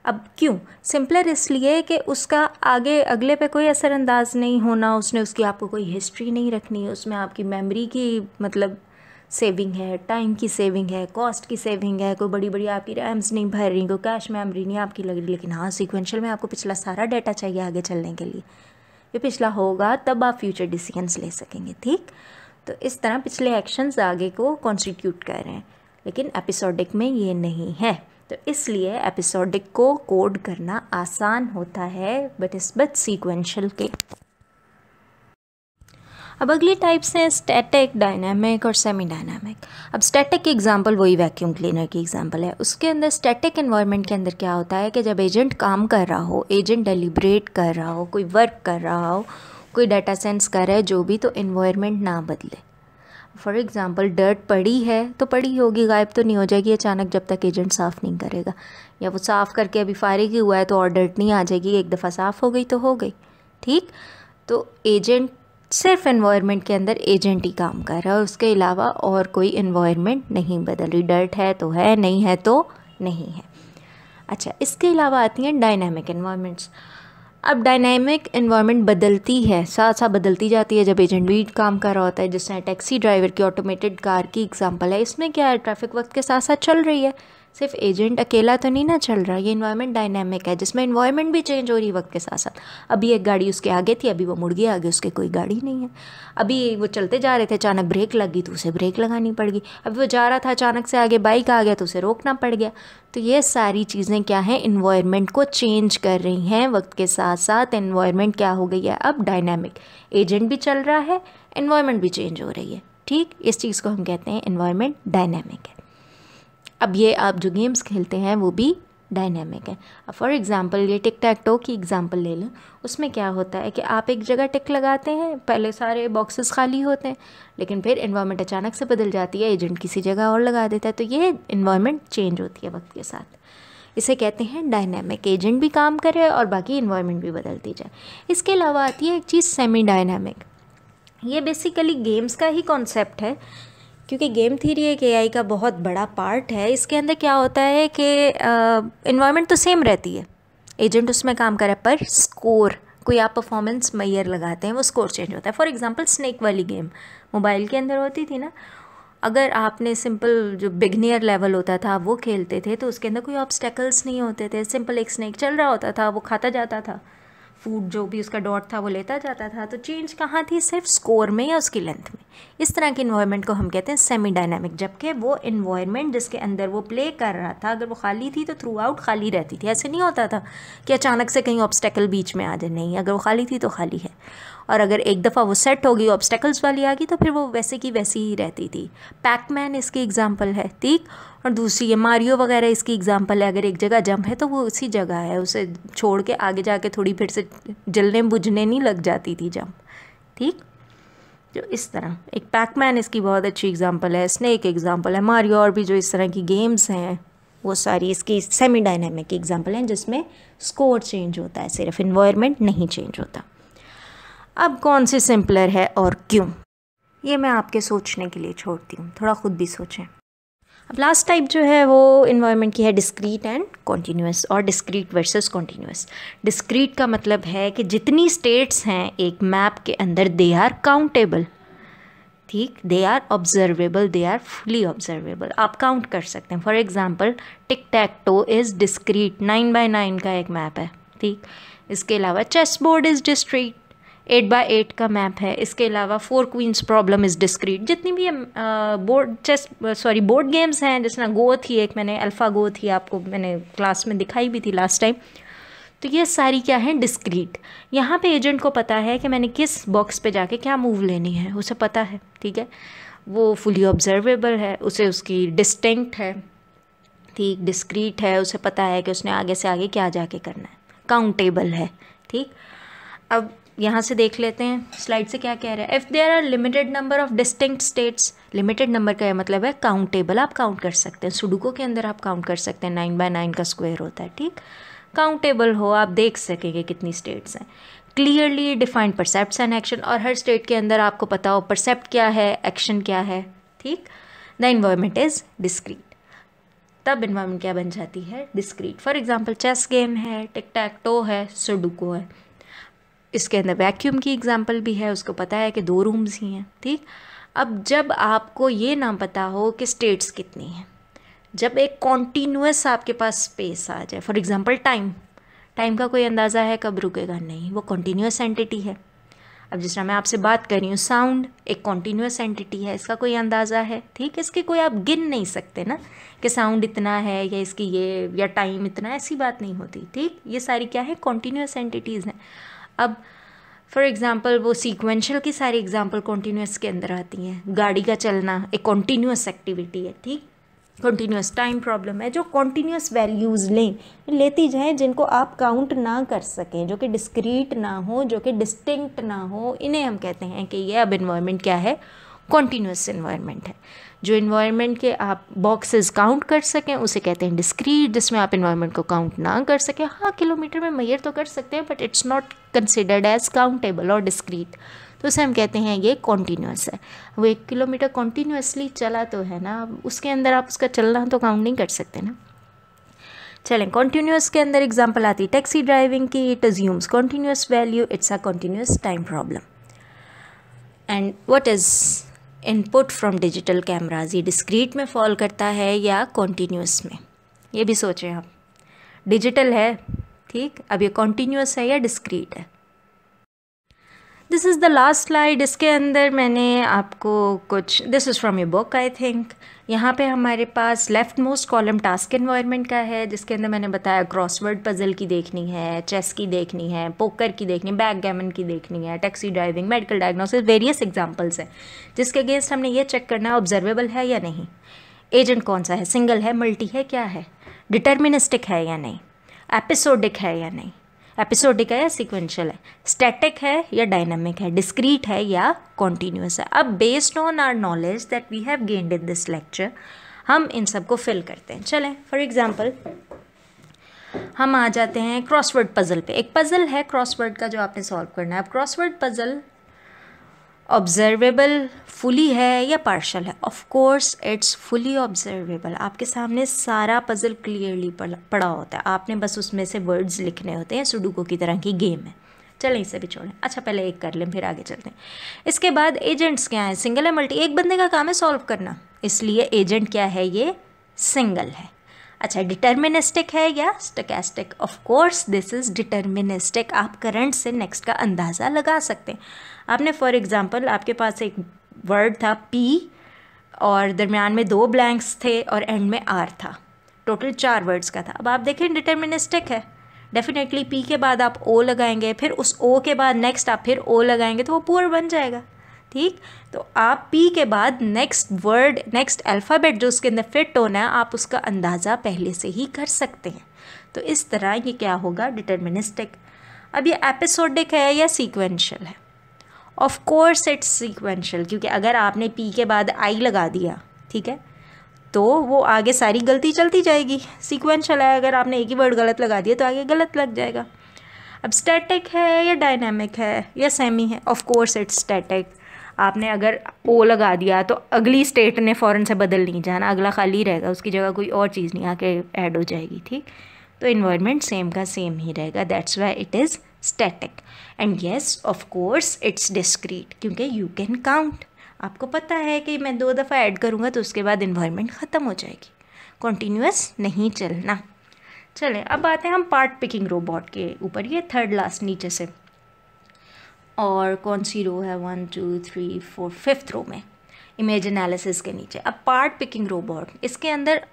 अब क्यों सिंपलर इसलिए कि उसका आगे अगले पे कोई असरअंदाज नहीं होना उसने उसकी आपको कोई हिस्ट्री नहीं रखनी उसमें आपकी मेमोरी की मतलब सेविंग है टाइम की सेविंग है कॉस्ट की सेविंग है कोई बड़ी बड़ी आपकी रैम्स नहीं भर रही कोई कैश मेमोरी नहीं आपकी लग रही लेकिन हाँ सिक्वेंशल में आपको पिछला सारा डाटा चाहिए आगे चलने के लिए ये पिछला होगा तब आप फ्यूचर डिसीजंस ले सकेंगे ठीक तो इस तरह पिछले एक्शंस आगे को कॉन्स्टिट्यूट कर रहे हैं लेकिन एपिसोडिक में ये नहीं है तो इसलिए एपिसोडिक को कोड करना आसान होता है बट सीक्वेंशल के अब अगली टाइप्स हैं स्टैटिक डायनामिक और सेमी डायनामिक अब स्टैटिक की एग्जांपल वही वैक्यूम क्लीनर की एग्जांपल है उसके अंदर स्टैटिक एनवायरनमेंट के अंदर क्या होता है कि जब एजेंट काम कर रहा हो एजेंट डेलीब्रेट कर रहा हो कोई वर्क कर रहा हो कोई डाटा सेंस कर रहा है जो भी तो इन्वायरमेंट ना बदले फॉर एग्ज़ाम्पल डर्ट पड़ी है तो पड़ी होगी गायब तो नहीं हो जाएगी अचानक जब तक एजेंट साफ़ नहीं करेगा या वो साफ़ करके अभी फायरिंग ही हुआ है तो और डर्ट नहीं आ जाएगी एक दफ़ा साफ़ हो गई तो हो गई ठीक तो एजेंट सिर्फ इन्वायरमेंट के अंदर एजेंट ही काम कर रहा है उसके अलावा और कोई इन्वायरमेंट नहीं बदल रही डर्ट है तो है नहीं है तो नहीं है अच्छा इसके अलावा आती हैं डायनामिक इन्वायरमेंट्स अब डायनेमिक इन्वायरमेंट बदलती है साथ साथ बदलती जाती है जब एजेंट भी काम कर रहा होता है जिस टैक्सी ड्राइवर की ऑटोमेटेड कार की एग्जांपल है इसमें क्या है ट्रैफिक वक्त के साथ साथ चल रही है सिर्फ एजेंट अकेला तो नहीं ना चल रहा ये इन्वायरमेंट डायनेमिक है जिसमें इन्वायरमेंट भी चेंज हो रही है वक्त के साथ साथ अभी एक गाड़ी उसके आगे थी अभी वो मुड़ गया आगे उसके कोई गाड़ी नहीं है अभी वो चलते जा रहे थे अचानक ब्रेक लगी तो उसे ब्रेक लगानी पड़ गई अभी वो जा रहा था अचानक से आगे बाइक आ गया तो उसे रोकना पड़ गया तो ये सारी चीज़ें क्या हैं इन्वायरमेंट को चेंज कर रही हैं वक्त के साथ साथ इन्वायरमेंट क्या हो गई है अब डायनेमिक एजेंट भी चल रहा है इन्वायरमेंट भी चेंज हो रही है ठीक इस चीज़ को हम कहते हैं इन्वायरमेंट डायनेमिक है अब ये आप जो गेम्स खेलते हैं वो भी डायनेमिक है अब फॉर एग्ज़ाम्पल ये टिक टैक टो की एग्ज़ाम्पल ले लें उसमें क्या होता है कि आप एक जगह टिक लगाते हैं पहले सारे बॉक्सेस खाली होते हैं लेकिन फिर इन्वायरमेंट अचानक से बदल जाती है एजेंट किसी जगह और लगा देता है तो ये इन्वायरमेंट चेंज होती है वक्त के साथ इसे कहते हैं डायनेमिक एजेंट भी काम करे और बाकी इन्वायरमेंट भी बदलती जाए इसके अलावा आती है एक चीज़ सेमी डायनेमिक ये बेसिकली गेम्स का ही कॉन्सेप्ट है क्योंकि गेम थीरी एक एआई का बहुत बड़ा पार्ट है इसके अंदर क्या होता है कि इन्वायरमेंट तो सेम रहती है एजेंट उसमें काम है पर स्कोर कोई आप परफॉर्मेंस मैयर लगाते हैं वो स्कोर चेंज होता है फॉर एग्जांपल स्नेक वाली गेम मोबाइल के अंदर होती थी ना अगर आपने सिंपल जो बिगनियर लेवल होता था वो खेलते थे तो उसके अंदर कोई ऑब्स्टेकल्स नहीं होते थे सिंपल एक स्नैक चल रहा होता था वो खाता जाता था फूड जो भी उसका डॉट था वो लेता जाता था तो चेंज कहाँ थी सिर्फ स्कोर में या उसकी लेंथ में इस तरह के इन्वायरमेंट को हम कहते हैं सेमी डायनामिक जबकि वो इन्वायरमेंट जिसके अंदर वो प्ले कर रहा था अगर वो खाली थी तो थ्रू आउट खाली रहती थी ऐसे नहीं होता था कि अचानक से कहीं ऑब्स्टेकल बीच में आ जाए नहीं अगर वो खाली थी तो खाली है और अगर एक दफ़ा वो सेट हो गई ऑब्स्टेकल्स वाली आ गई तो फिर वो वैसे की वैसी ही रहती थी पैकमैन इसकी एग्ज़ाम्पल है ठीक और दूसरी ये मारियो वगैरह इसकी एग्ज़ाम्पल है अगर एक जगह जंप है तो वो उसी जगह है उसे छोड़ के आगे जाके थोड़ी फिर से जलने बुझने नहीं लग जाती थी जंप ठीक तो इस तरह एक पैकमैन इसकी बहुत अच्छी एग्ज़ाम्पल है स्नैक एग्ज़ाम्पल है मारियो और भी जो इस तरह की गेम्स हैं वो सारी इसकी सेमी डायनेमिक एग्ज़ाम्पल हैं जिसमें स्कोर चेंज होता है सिर्फ इन्वायरमेंट नहीं चेंज होता अब कौन सी सिंपलर है और क्यों ये मैं आपके सोचने के लिए छोड़ती हूँ थोड़ा ख़ुद भी सोचें अब लास्ट टाइप जो है वो इन्वायरमेंट की है डिस्क्रीट एंड कॉन्टीन्यूस और डिस्क्रीट वर्सेस कॉन्टीन्यूस डिस्क्रीट का मतलब है कि जितनी स्टेट्स हैं एक मैप के अंदर दे आर काउंटेबल ठीक they are observable they are fully observable आप काउंट कर सकते हैं for example tic tac toe is discrete nine by nine का एक मैप है ठीक इसके अलावा chess board is discrete eight by eight का मैप है इसके अलावा four queens problem is discrete जितनी भी board chess sorry board games हैं जिस गो थी एक मैंने अल्फ़ा गो थी आपको मैंने क्लास में दिखाई भी थी लास्ट टाइम तो ये सारी क्या है डिस्क्रीट यहाँ पे एजेंट को पता है कि मैंने किस बॉक्स पे जाके क्या मूव लेनी है उसे पता है ठीक है वो फुली ऑब्जर्वेबल है उसे उसकी डिस्टिंक्ट है ठीक डिस्क्रीट है उसे पता है कि उसने आगे से आगे क्या जाके करना है काउंटेबल है ठीक अब यहाँ से देख लेते हैं स्लाइड से क्या कह रहे हैं if there are limited number of distinct states limited number का मतलब है काउंटेबल आप काउंट कर सकते हैं सुडुको के अंदर आप काउंट कर सकते हैं नाइन बाय नाइन का स्क्वायर होता है ठीक काउंटेबल हो आप देख सकेंगे कितनी स्टेट्स हैं clearly defined percept and action और हर स्टेट के अंदर आपको पता हो परसेप्ट क्या है एक्शन क्या है ठीक द इन्वायरमेंट इज़ डिस्क्रीट तब इन्वायरमेंट क्या बन जाती है discrete for example chess game है टिक टैक टो है सुडुको है इसके अंदर वैक्यूम की एग्ज़ाम्पल भी है उसको पता है कि दो रूम्स ही हैं ठीक अब जब आपको ये ना पता हो कि स्टेट्स कितनी हैं जब एक कॉन्टीन्यूस आपके पास स्पेस आ जाए फॉर एग्ज़ाम्पल टाइम टाइम का कोई अंदाज़ा है कब रुकेगा नहीं वो कॉन्टीन्यूस एंटिटी है अब जिस तरह मैं आपसे बात कर रही हूँ साउंड एक कॉन्टीन्यूस एंटिटी है इसका कोई अंदाज़ा है ठीक है इसके कोई आप गिन नहीं सकते ना कि साउंड इतना है या इसकी ये या टाइम इतना ऐसी बात नहीं होती ठीक ये सारी क्या है कॉन्टीन्यूस एंटिटीज़ हैं अब फॉर एग्ज़ाम्पल वो सिक्वेंशल की सारी एग्ज़ाम्पल कॉन्टीन्यूस के अंदर आती हैं गाड़ी का चलना एक कॉन्टीन्यूस एक्टिविटी है ठीक कॉन्टीन्यूस टाइम प्रॉब्लम है जो कॉन्टीन्यूस वैल्यूज़ लें लेती जाएं जिनको आप काउंट ना कर सकें जो कि डिस्क्रीट ना हो जो कि डिस्टिंक्ट ना हो इन्हें हम कहते हैं कि ये अब इन्वायरमेंट क्या है कॉन्टीन्यूस इन्वायरमेंट है जो इन्वायरमेंट के आप बॉक्सेस काउंट कर सकें उसे कहते हैं डिस्क्रीट जिसमें आप इन्वायरमेंट को काउंट ना कर सकें हाँ किलोमीटर में मैयर तो कर सकते हैं but it's not considered as countable और डिस्क्रीट तो उसे हम कहते हैं ये कॉन्टीन्यूस है वो एक किलोमीटर कॉन्टीन्यूसली चला तो है ना उसके अंदर आप उसका चलना तो काउंट नहीं कर सकते ना चलें कॉन्टीन्यूस के अंदर एग्जाम्पल आती है टैक्सी ड्राइविंग की it assumes continuous value it's a continuous time problem and what is input from digital cameras ये डिस्क्रीट में फॉल करता है या कॉन्टीन्यूस में ये भी सोचें आप डिजिटल है ठीक अब ये कॉन्टीन्यूस है या डिस्क्रीट है this is the last slide इसके अंदर मैंने आपको कुछ this is from your book I think यहाँ पे हमारे पास left most column task environment का है जिसके अंदर मैंने बताया क्रॉसवर्ड पज़ल की देखनी है चेस की देखनी है पोकर की देखनी बैक गैमन की देखनी है taxi driving medical diagnosis various examples हैं जिसके अगेंस्ट हमने ये चेक करना है ऑब्जर्वेबल है या नहीं एजेंट कौन सा है सिंगल है मल्टी है क्या है डिटर्मिनिस्टिक है या नहीं एपिसोडिक है या नहीं एपिसोडिक है या सिक्वेंशियल है स्टैटिक है या डायनामिक है डिस्क्रीट है या कॉन्टीन्यूस है अब based on our knowledge that we have gained in this lecture हम इन सब को फिल करते हैं चलें फॉर एग्जाम्पल हम आ जाते हैं क्रॉसवर्ड पज़ल पे एक पज़ल है क्रॉसवर्ड का जो आपने सॉल्व करना है अब क्रॉसवर्ड पज़ल ऑब्जर्वेबल फुली है या पार्शल है of course it's fully observable आपके सामने सारा पज़ल क्लियरली पड़ा होता है आपने बस उसमें से वर्ड्स लिखने होते हैं सुडुको की तरह की गेम है चलें इसे भी छोड़ें अच्छा पहले एक कर लें फिर आगे चलते हैं इसके बाद एजेंट्स क्या हैं सिंगल है मल्टी एक बंदे का काम है सॉल्व करना इसलिए एजेंट क्या है ये सिंगल है अच्छा डिटर्मिनिस्टिक है या stochastic of course this is deterministic आप करंट से नेक्स्ट का अंदाज़ा लगा सकते हैं आपने फॉर एग्ज़ाम्पल आपके पास एक वर्ड था पी और दरमियान में दो ब्लैंक्स थे और एंड में आर था टोटल चार वर्ड्स का था अब आप देखें डिटर्मिनिस्टिक है डेफिनेटली पी के बाद आप ओ लगाएंगे फिर उस ओ के बाद नेक्स्ट आप फिर ओ लगाएंगे तो वो पुअर बन जाएगा ठीक तो आप पी के बाद नेक्स्ट वर्ड नेक्स्ट अल्फ़ाबेट जो उसके अंदर फिट होना है आप उसका अंदाज़ा पहले से ही कर सकते हैं तो इस तरह ये क्या होगा डिटर्मिनिस्टिक अब ये एपिसोडिक है या सीक्वेंशियल है ऑफ़ कोर्स इट्स सीक्वेंशियल क्योंकि अगर आपने पी के बाद आई लगा दिया ठीक है तो वो आगे सारी गलती चलती जाएगी सीक्वेंशियल है अगर आपने एक ही वर्ड गलत लगा दिया तो आगे गलत लग जाएगा अब स्टैटिक है या डायनामिक है या सेमी है ऑफ कोर्स इट्स स्टैटिक आपने अगर ओ लगा दिया तो अगली स्टेट ने फ़ौरन से बदल नहीं जाना अगला खाली रहेगा उसकी जगह कोई और चीज़ नहीं आके ऐड हो जाएगी ठीक तो इन्वायरमेंट सेम का सेम ही रहेगा that's why it is static and yes of course it's discrete क्योंकि यू कैन काउंट आपको पता है कि मैं दो दफ़ा ऐड करूँगा तो उसके बाद इन्वायरमेंट ख़त्म हो जाएगी कॉन्टीन्यूस नहीं चलना चलें अब आते हैं हम पार्ट पिकिंग रोबोट के ऊपर ये थर्ड लास्ट नीचे से और कौन सी रो है one two three four fifth row में इमेज एनालिसिस के नीचे अब पार्ट पिकिंग रोबोट इसके अंदर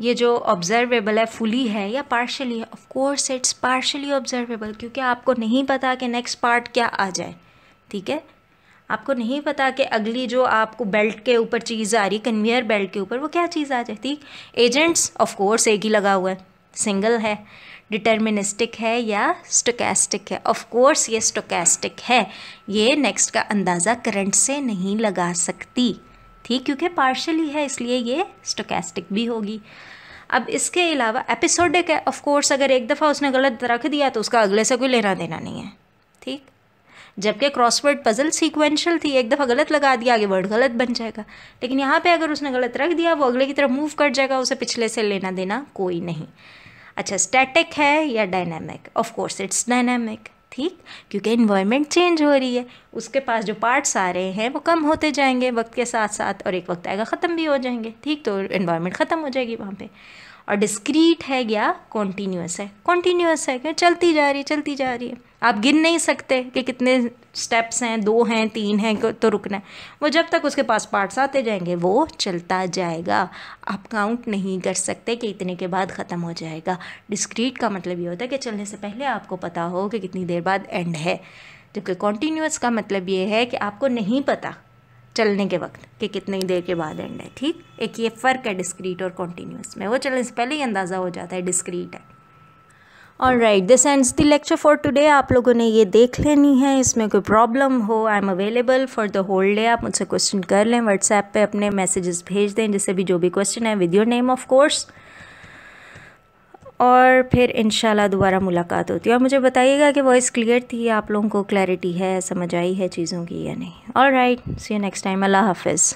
ये जो ऑब्जर्वेबल है फुली है या पार्शली है of course it's partially observable क्योंकि आपको नहीं पता कि नेक्स्ट पार्ट क्या आ जाए ठीक है आपको नहीं पता कि अगली जो आपको बेल्ट के ऊपर चीज़ आ रही कन्वेयर बेल्ट के ऊपर वो क्या चीज़ आ जाए ठीक एजेंट्स ऑफ कोर्स एक ही लगा हुआ है सिंगल है डिटर्मिनिस्टिक है या स्टोकेस्टिक है ऑफ कोर्स ये स्टोकेस्टिक है ये नेक्स्ट का अंदाज़ा करंट से नहीं लगा सकती ठीक क्योंकि पार्शली है इसलिए ये स्टोकेस्टिक भी होगी अब इसके अलावा एपिसोडिक है ऑफ कोर्स अगर एक दफ़ा उसने गलत रख दिया तो उसका अगले से कोई लेना देना नहीं है ठीक जबकि क्रॉसवर्ड पजल सीक्वेंशियल थी एक दफ़ा गलत लगा दिया आगे वर्ड गलत बन जाएगा लेकिन यहाँ पे अगर उसने गलत रख दिया वो अगले की तरफ मूव कर जाएगा उसे पिछले से लेना देना कोई नहीं अच्छा स्टैटिक है या dynamic of course it's dynamic ठीक क्योंकि इन्वायरमेंट चेंज हो रही है उसके पास जो पार्ट्स आ रहे हैं वो कम होते जाएंगे वक्त के साथ साथ और एक वक्त आएगा ख़त्म भी हो जाएंगे ठीक तो इन्वायरमेंट ख़त्म हो जाएगी वहाँ पे और डिस्क्रीट है या कॉन्टीन्यूस है कॉन्टीन्यूस है क्या चलती जा रही है चलती जा रही है आप गिन नहीं सकते कि कितने स्टेप्स हैं दो हैं तीन हैं तो रुकना है वो जब तक उसके पास पार्ट्स आते जाएंगे वो चलता जाएगा आप काउंट नहीं कर सकते कि इतने के बाद ख़त्म हो जाएगा डिस्क्रीट का मतलब ये होता है कि चलने से पहले आपको पता हो कि कितनी देर बाद एंड है जबकि कॉन्टीन्यूस का मतलब ये है कि आपको नहीं पता चलने के वक्त कि कितनी देर के बाद एंड है ठीक एक ये फ़र्क है डिस्क्रीट और कॉन्टीन्यूस में वो चलने से पहले ही अंदाज़ा हो जाता है डिस्क्रीट है और right this end the lecture for today आप लोगों ने ये देख लेनी है इसमें कोई प्रॉब्लम हो I am available for the whole day आप मुझसे क्वेश्चन कर लें व्हाट्सएप पे अपने मैसेजेस भेज दें जिससे भी जो भी क्वेश्चन है with your name of course और फिर इन दोबारा मुलाकात होती है और मुझे बताइएगा कि वॉइस क्लियर थी आप लोगों को क्लैरिटी है समझ आई है चीज़ों की या नहीं और राइट सी नेक्स्ट टाइम अल्लाह हाफिज़